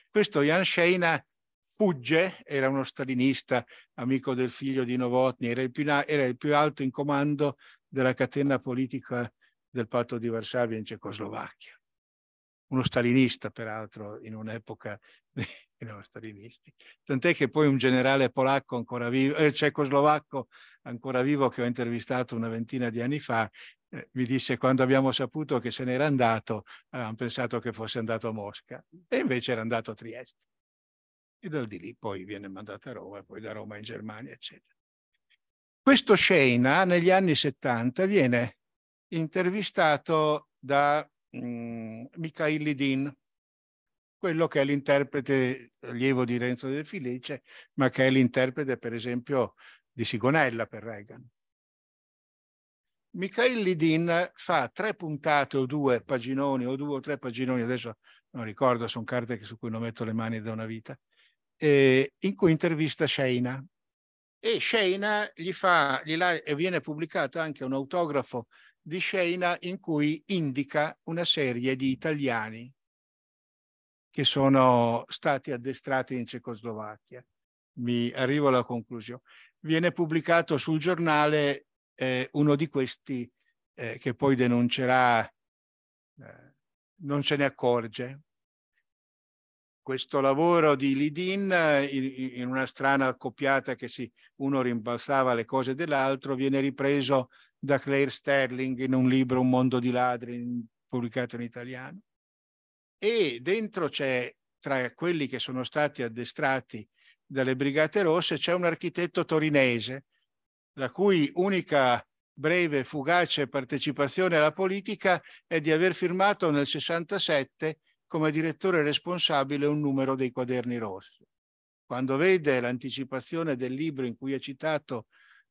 Questo Jan Sheina fugge, era uno stalinista, amico del figlio di Novotny, era il più, era il più alto in comando della catena politica del patto di Varsavia in Cecoslovacchia. Uno stalinista, peraltro, in un'epoca dei no, stalinisti. Tant'è che poi un generale polacco ancora vivo, eh, cecoslovacco ancora vivo che ho intervistato una ventina di anni fa, eh, mi disse quando abbiamo saputo che se n'era andato, avevamo pensato che fosse andato a Mosca e invece era andato a Trieste. E dal di lì poi viene mandato a Roma, poi da Roma in Germania, eccetera. Questo Scena negli anni 70 viene intervistato da mh, mm, Mikhail Lidin, quello che è l'interprete, allievo di Renzo De Felice, ma che è l'interprete per esempio di Sigonella per Reagan. Mikhail Lidin fa tre puntate o due paginoni, o due o tre paginoni, adesso non ricordo, sono carte su cui non metto le mani da una vita, eh, in cui intervista Sheina. E Sheina gli fa, gli la, e viene pubblicato anche un autografo di Sheina in cui indica una serie di italiani che sono stati addestrati in Cecoslovacchia. Mi arrivo alla conclusione. Viene pubblicato sul giornale eh, uno di questi eh, che poi denuncerà eh, non se ne accorge. Questo lavoro di Lidin in, una strana accoppiata che si, uno rimbalzava le cose dell'altro viene ripreso da Claire Sterling in un libro Un mondo di ladri pubblicato in italiano. E dentro c'è, tra quelli che sono stati addestrati dalle Brigate Rosse, c'è un architetto torinese la cui unica breve e fugace partecipazione alla politica è di aver firmato nel 67 come direttore responsabile un numero dei quaderni rossi. Quando vede l'anticipazione del libro in cui è citato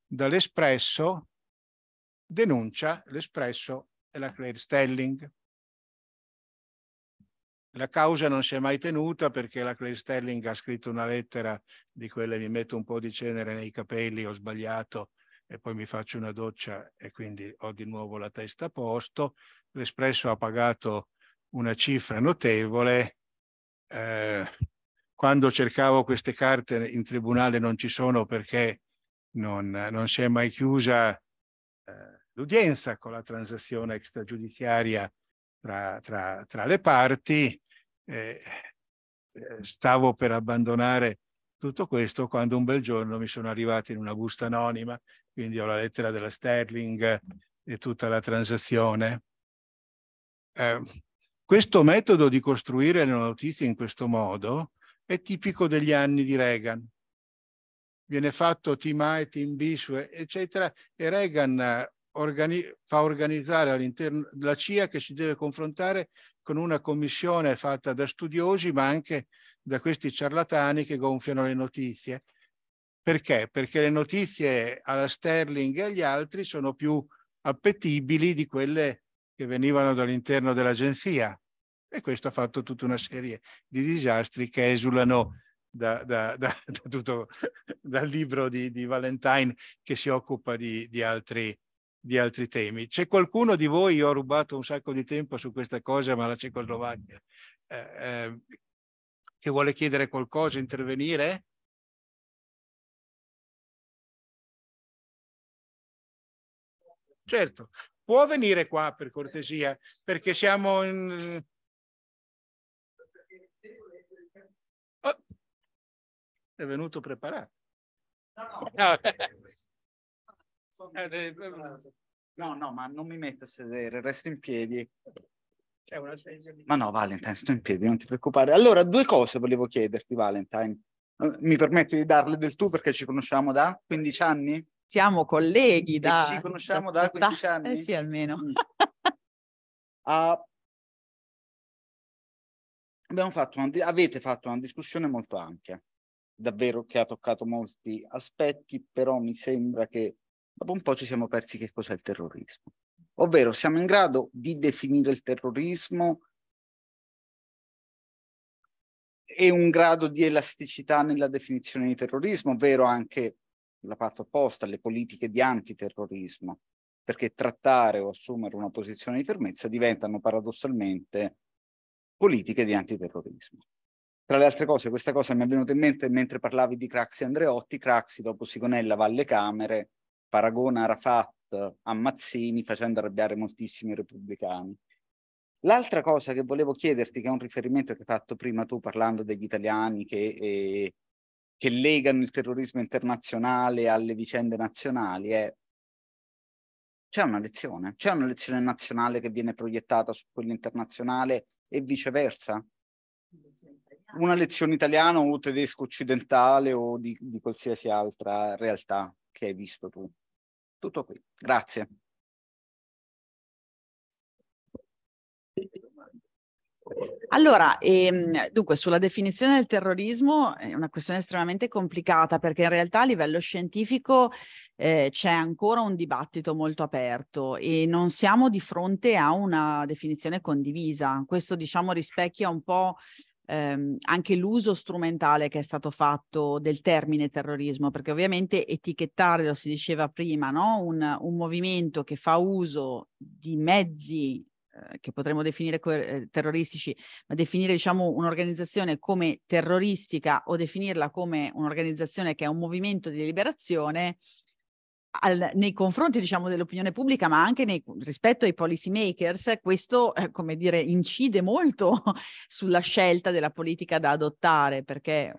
dall'Espresso, denuncia l'Espresso e la Claire Stelling. La causa non si è mai tenuta perché la Claire Stelling ha scritto una lettera di quelle mi metto un po' di cenere nei capelli, ho sbagliato e poi mi faccio una doccia e quindi ho di nuovo la testa a posto. L'Espresso ha pagato una cifra notevole. Eh, quando cercavo queste carte in tribunale non ci sono perché non, non si è mai chiusa eh, l'udienza con la transazione extragiudiziaria tra, tra, tra le parti. Eh, stavo per abbandonare tutto questo quando un bel giorno mi sono arrivati in una busta anonima, quindi ho la lettera della Sterling e tutta la transazione. Eh, questo metodo di costruire le notizie in questo modo è tipico degli anni di Reagan. Viene fatto team A e team B, eccetera, e Reagan organi fa organizzare all'interno della CIA che si deve confrontare con una commissione fatta da studiosi ma anche da questi ciarlatani che gonfiano le notizie. Perché? Perché le notizie alla Sterling e agli altri sono più appetibili di quelle che venivano dall'interno dell'agenzia. E questo ha fatto tutta una serie di disastri che esulano da, da, da, tutto, dal libro di, di, Valentine che si occupa di, di altri di altri temi. C'è qualcuno di voi, io ho rubato un sacco di tempo su questa cosa, ma la Cecoslovacchia, eh, eh, che vuole chiedere qualcosa, intervenire? Certo, può venire qua per cortesia, perché siamo in... Oh, è venuto preparato. No, no. Eh, eh, no, no, ma non mi metto a sedere, resto in piedi. Ma no, Valentine, sto in piedi, non ti preoccupare. Allora, due cose volevo chiederti, Valentine. Eh, mi permetto di darle del tu perché ci conosciamo da 15 anni? Siamo colleghi da... E ci conosciamo da, da 15 anni? Eh sì, almeno. Mm. Uh, fatto una, avete fatto una discussione molto ampia, davvero che ha toccato molti aspetti, però mi sembra che dopo un po' ci siamo persi che cos'è il terrorismo. Ovvero siamo in grado di definire il terrorismo e un grado di elasticità nella definizione di terrorismo, ovvero anche la parte opposta, le politiche di antiterrorismo, perché trattare o assumere una posizione di fermezza diventano paradossalmente politiche di antiterrorismo. Tra le altre cose, questa cosa mi è venuta in mente mentre parlavi di Craxi Andreotti, Craxi dopo Sigonella va alle Camere paragona Arafat a Mazzini facendo arrabbiare moltissimi repubblicani. L'altra cosa che volevo chiederti, che è un riferimento che hai fatto prima tu parlando degli italiani che, eh, che legano il terrorismo internazionale alle vicende nazionali, è c'è una lezione, c'è una lezione nazionale che viene proiettata su quella internazionale e viceversa? Una lezione italiana o tedesco occidentale o di, di qualsiasi altra realtà che hai visto tu? Tutto qui, grazie. Allora, ehm, dunque, sulla definizione del terrorismo è una questione estremamente complicata perché in realtà a livello scientifico eh, c'è ancora un dibattito molto aperto e non siamo di fronte a una definizione condivisa. Questo, diciamo, rispecchia un po' ehm, anche l'uso strumentale che è stato fatto del termine terrorismo, perché ovviamente etichettare, lo si diceva prima, no? un, un movimento che fa uso di mezzi eh, che potremmo definire eh, terroristici, ma definire diciamo un'organizzazione come terroristica o definirla come un'organizzazione che è un movimento di liberazione al, nei confronti diciamo, dell'opinione pubblica, ma anche nei, rispetto ai policy makers, questo eh, come dire, incide molto sulla scelta della politica da adottare, perché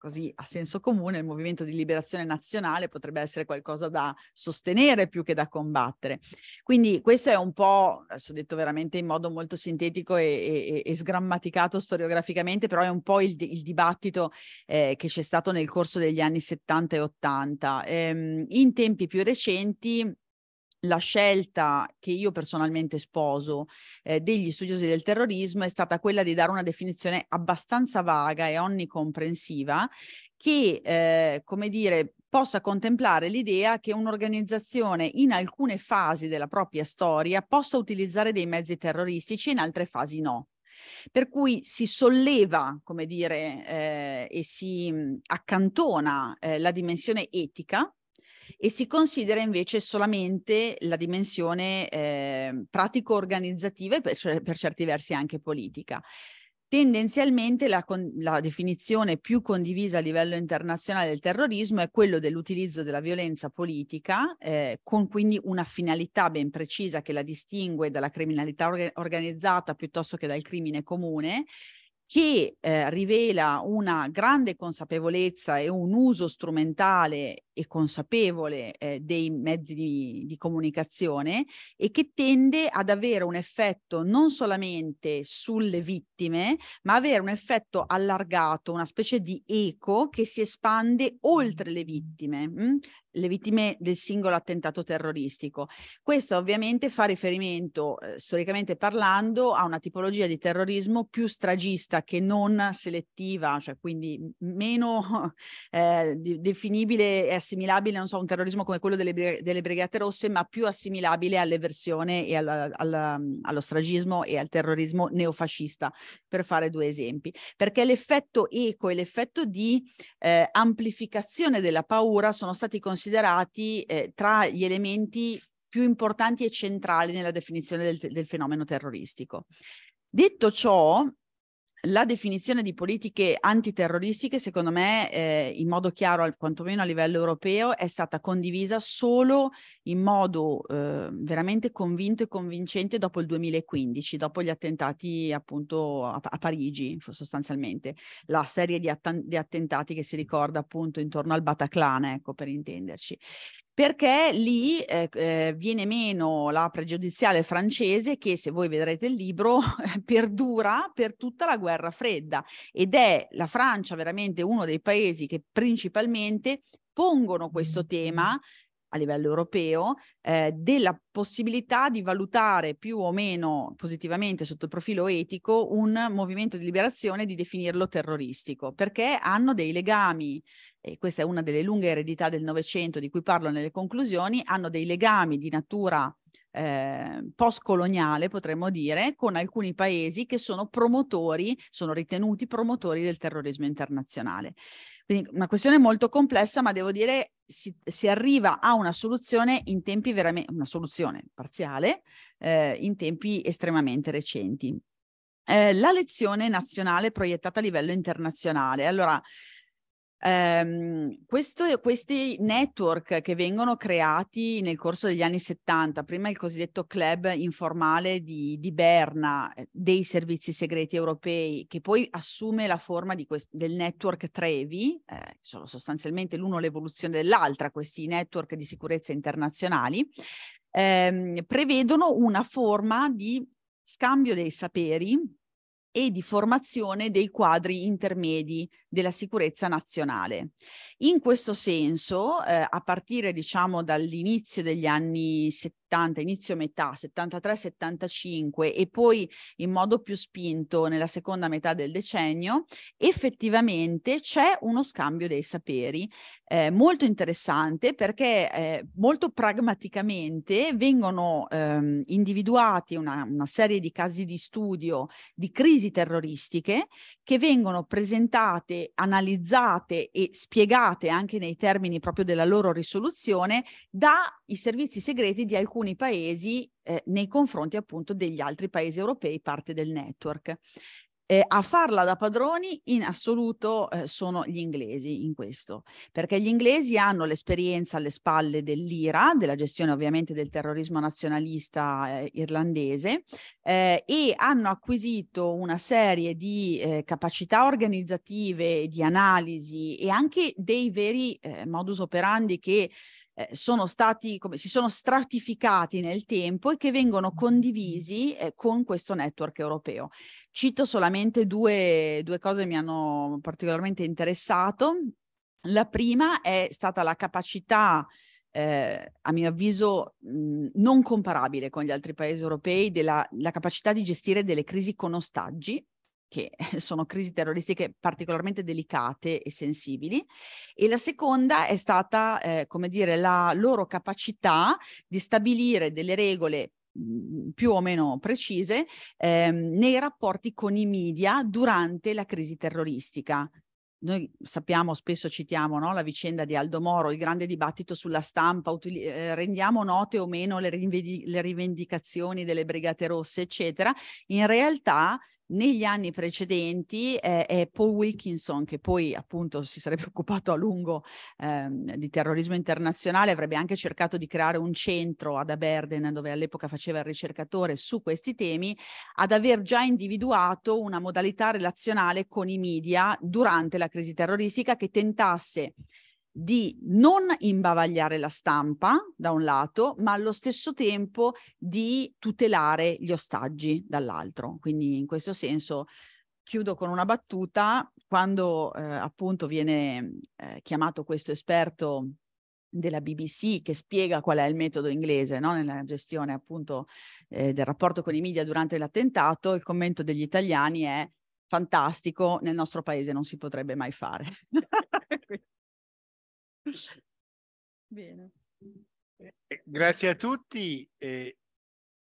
così a senso comune, il movimento di liberazione nazionale potrebbe essere qualcosa da sostenere più che da combattere. Quindi questo è un po', adesso detto veramente in modo molto sintetico e, e, e sgrammaticato storiograficamente, però è un po' il, il dibattito eh, che c'è stato nel corso degli anni 70 e 80. Ehm, in tempi più recenti la scelta che io personalmente sposo eh, degli studiosi del terrorismo è stata quella di dare una definizione abbastanza vaga e onnicomprensiva che, eh, come dire, possa contemplare l'idea che un'organizzazione in alcune fasi della propria storia possa utilizzare dei mezzi terroristici e in altre fasi no. Per cui si solleva, come dire, eh, e si accantona eh, la dimensione etica e si considera invece solamente la dimensione eh, pratico-organizzativa e per, per certi versi anche politica. Tendenzialmente la, con- la, definizione più condivisa a livello internazionale del terrorismo è quello dell'utilizzo della violenza politica, eh, con quindi una finalità ben precisa che la distingue dalla criminalità or- organizzata piuttosto che dal crimine comune, che eh, rivela una grande consapevolezza e un uso strumentale e consapevole eh, dei mezzi di, di comunicazione e che tende ad avere un effetto non solamente sulle vittime, ma avere un effetto allargato, una specie di eco che si espande oltre le vittime. Mh? le vittime del singolo attentato terroristico. Questo ovviamente fa riferimento, eh, storicamente parlando, a una tipologia di terrorismo più stragista che non selettiva, cioè quindi meno eh, definibile assimilabile, non so, a un terrorismo come quello delle, delle, Brigate Rosse, ma più assimilabile all'eversione e alla, alla, allo stragismo e al terrorismo neofascista, per fare due esempi. Perché l'effetto eco e l'effetto di eh, amplificazione della paura sono stati considerati eh, tra gli elementi più importanti e centrali nella definizione del, del fenomeno terroristico. Detto ciò, la definizione di politiche antiterroristiche, secondo me, eh, in modo chiaro, quantomeno a livello europeo, è stata condivisa solo in modo eh, veramente convinto e convincente dopo il 2015, dopo gli attentati appunto a, a Parigi, sostanzialmente, la serie di, att- di, attentati che si ricorda appunto intorno al Bataclan, ecco per intenderci perché lì eh, eh, viene meno la pregiudiziale francese che, se voi vedrete il libro, perdura per tutta la guerra fredda ed è la Francia veramente uno dei paesi che principalmente pongono questo mm-hmm. tema a livello europeo eh, della possibilità di valutare più o meno positivamente sotto il profilo etico un movimento di liberazione e di definirlo terroristico, perché hanno dei legami e questa è una delle lunghe eredità del Novecento di cui parlo nelle conclusioni, hanno dei legami di natura eh, postcoloniale, potremmo dire, con alcuni paesi che sono promotori, sono ritenuti promotori del terrorismo internazionale. Quindi una questione molto complessa, ma devo dire si, si arriva a una soluzione in tempi veramente, una soluzione parziale, eh, in tempi estremamente recenti. Eh, la lezione nazionale proiettata a livello internazionale. Allora, Um, questo, questi network che vengono creati nel corso degli anni 70, prima il cosiddetto club informale di, di Berna eh, dei servizi segreti europei, che poi assume la forma quest- del network Trevi, eh, sono sostanzialmente l'uno l'evoluzione dell'altra, questi network di sicurezza internazionali, ehm, prevedono una forma di scambio dei saperi e di formazione dei quadri intermedi della sicurezza nazionale. In questo senso, eh, a partire diciamo dall'inizio degli anni 70, 70, inizio metà, 73-75 e poi in modo più spinto nella seconda metà del decennio, effettivamente c'è uno scambio dei saperi eh, molto interessante perché eh, molto pragmaticamente vengono ehm, individuati una, una serie di casi di studio di crisi terroristiche che vengono presentate, analizzate e spiegate anche nei termini proprio della loro risoluzione dai servizi segreti di alcuni alcuni paesi eh, nei confronti appunto degli altri paesi europei parte del network. Eh, a farla da padroni in assoluto eh, sono gli inglesi in questo, perché gli inglesi hanno l'esperienza alle spalle dell'IRA, della gestione ovviamente del terrorismo nazionalista eh, irlandese, eh, e hanno acquisito una serie di eh, capacità organizzative, di analisi e anche dei veri eh, modus operandi che eh, sono stati, come, si sono stratificati nel tempo e che vengono condivisi eh, con questo network europeo. Cito solamente due, due cose che mi hanno particolarmente interessato. La prima è stata la capacità eh, a mio avviso mh, non comparabile con gli altri paesi europei della capacità di gestire delle crisi con ostaggi che sono crisi terroristiche particolarmente delicate e sensibili, e la seconda è stata, eh, come dire, la loro capacità di stabilire delle regole mm, più o meno precise ehm, nei rapporti con i media durante la crisi terroristica. Noi sappiamo, spesso citiamo no, la vicenda di Aldo Moro, il grande dibattito sulla stampa, utili- eh, rendiamo note o meno le, rinvedi- le rivendicazioni delle Brigate Rosse, eccetera. In realtà negli anni precedenti eh, è Paul Wilkinson, che poi appunto si sarebbe occupato a lungo eh, di terrorismo internazionale, avrebbe anche cercato di creare un centro ad Aberden, dove all'epoca faceva il ricercatore su questi temi, ad aver già individuato una modalità relazionale con i media durante la crisi terroristica che tentasse di non imbavagliare la stampa da un lato, ma allo stesso tempo di tutelare gli ostaggi dall'altro. Quindi in questo senso chiudo con una battuta, quando eh, appunto viene eh, chiamato questo esperto della BBC che spiega qual è il metodo inglese no? nella gestione appunto eh, del rapporto con i media durante l'attentato, il commento degli italiani è fantastico, nel nostro paese non si potrebbe mai fare. Bene. Grazie a tutti. Eh,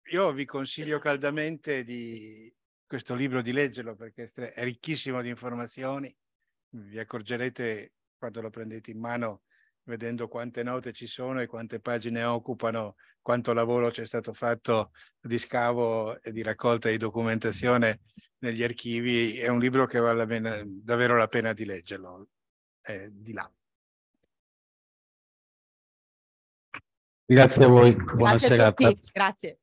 io vi consiglio caldamente di questo libro di leggerlo perché è ricchissimo di informazioni. Vi accorgerete quando lo prendete in mano vedendo quante note ci sono e quante pagine occupano, quanto lavoro c'è stato fatto di scavo e di raccolta di documentazione negli archivi. È un libro che vale davvero la pena di leggerlo. Eh, di là. Grazie a voi, buona Grazie serata. Grazie.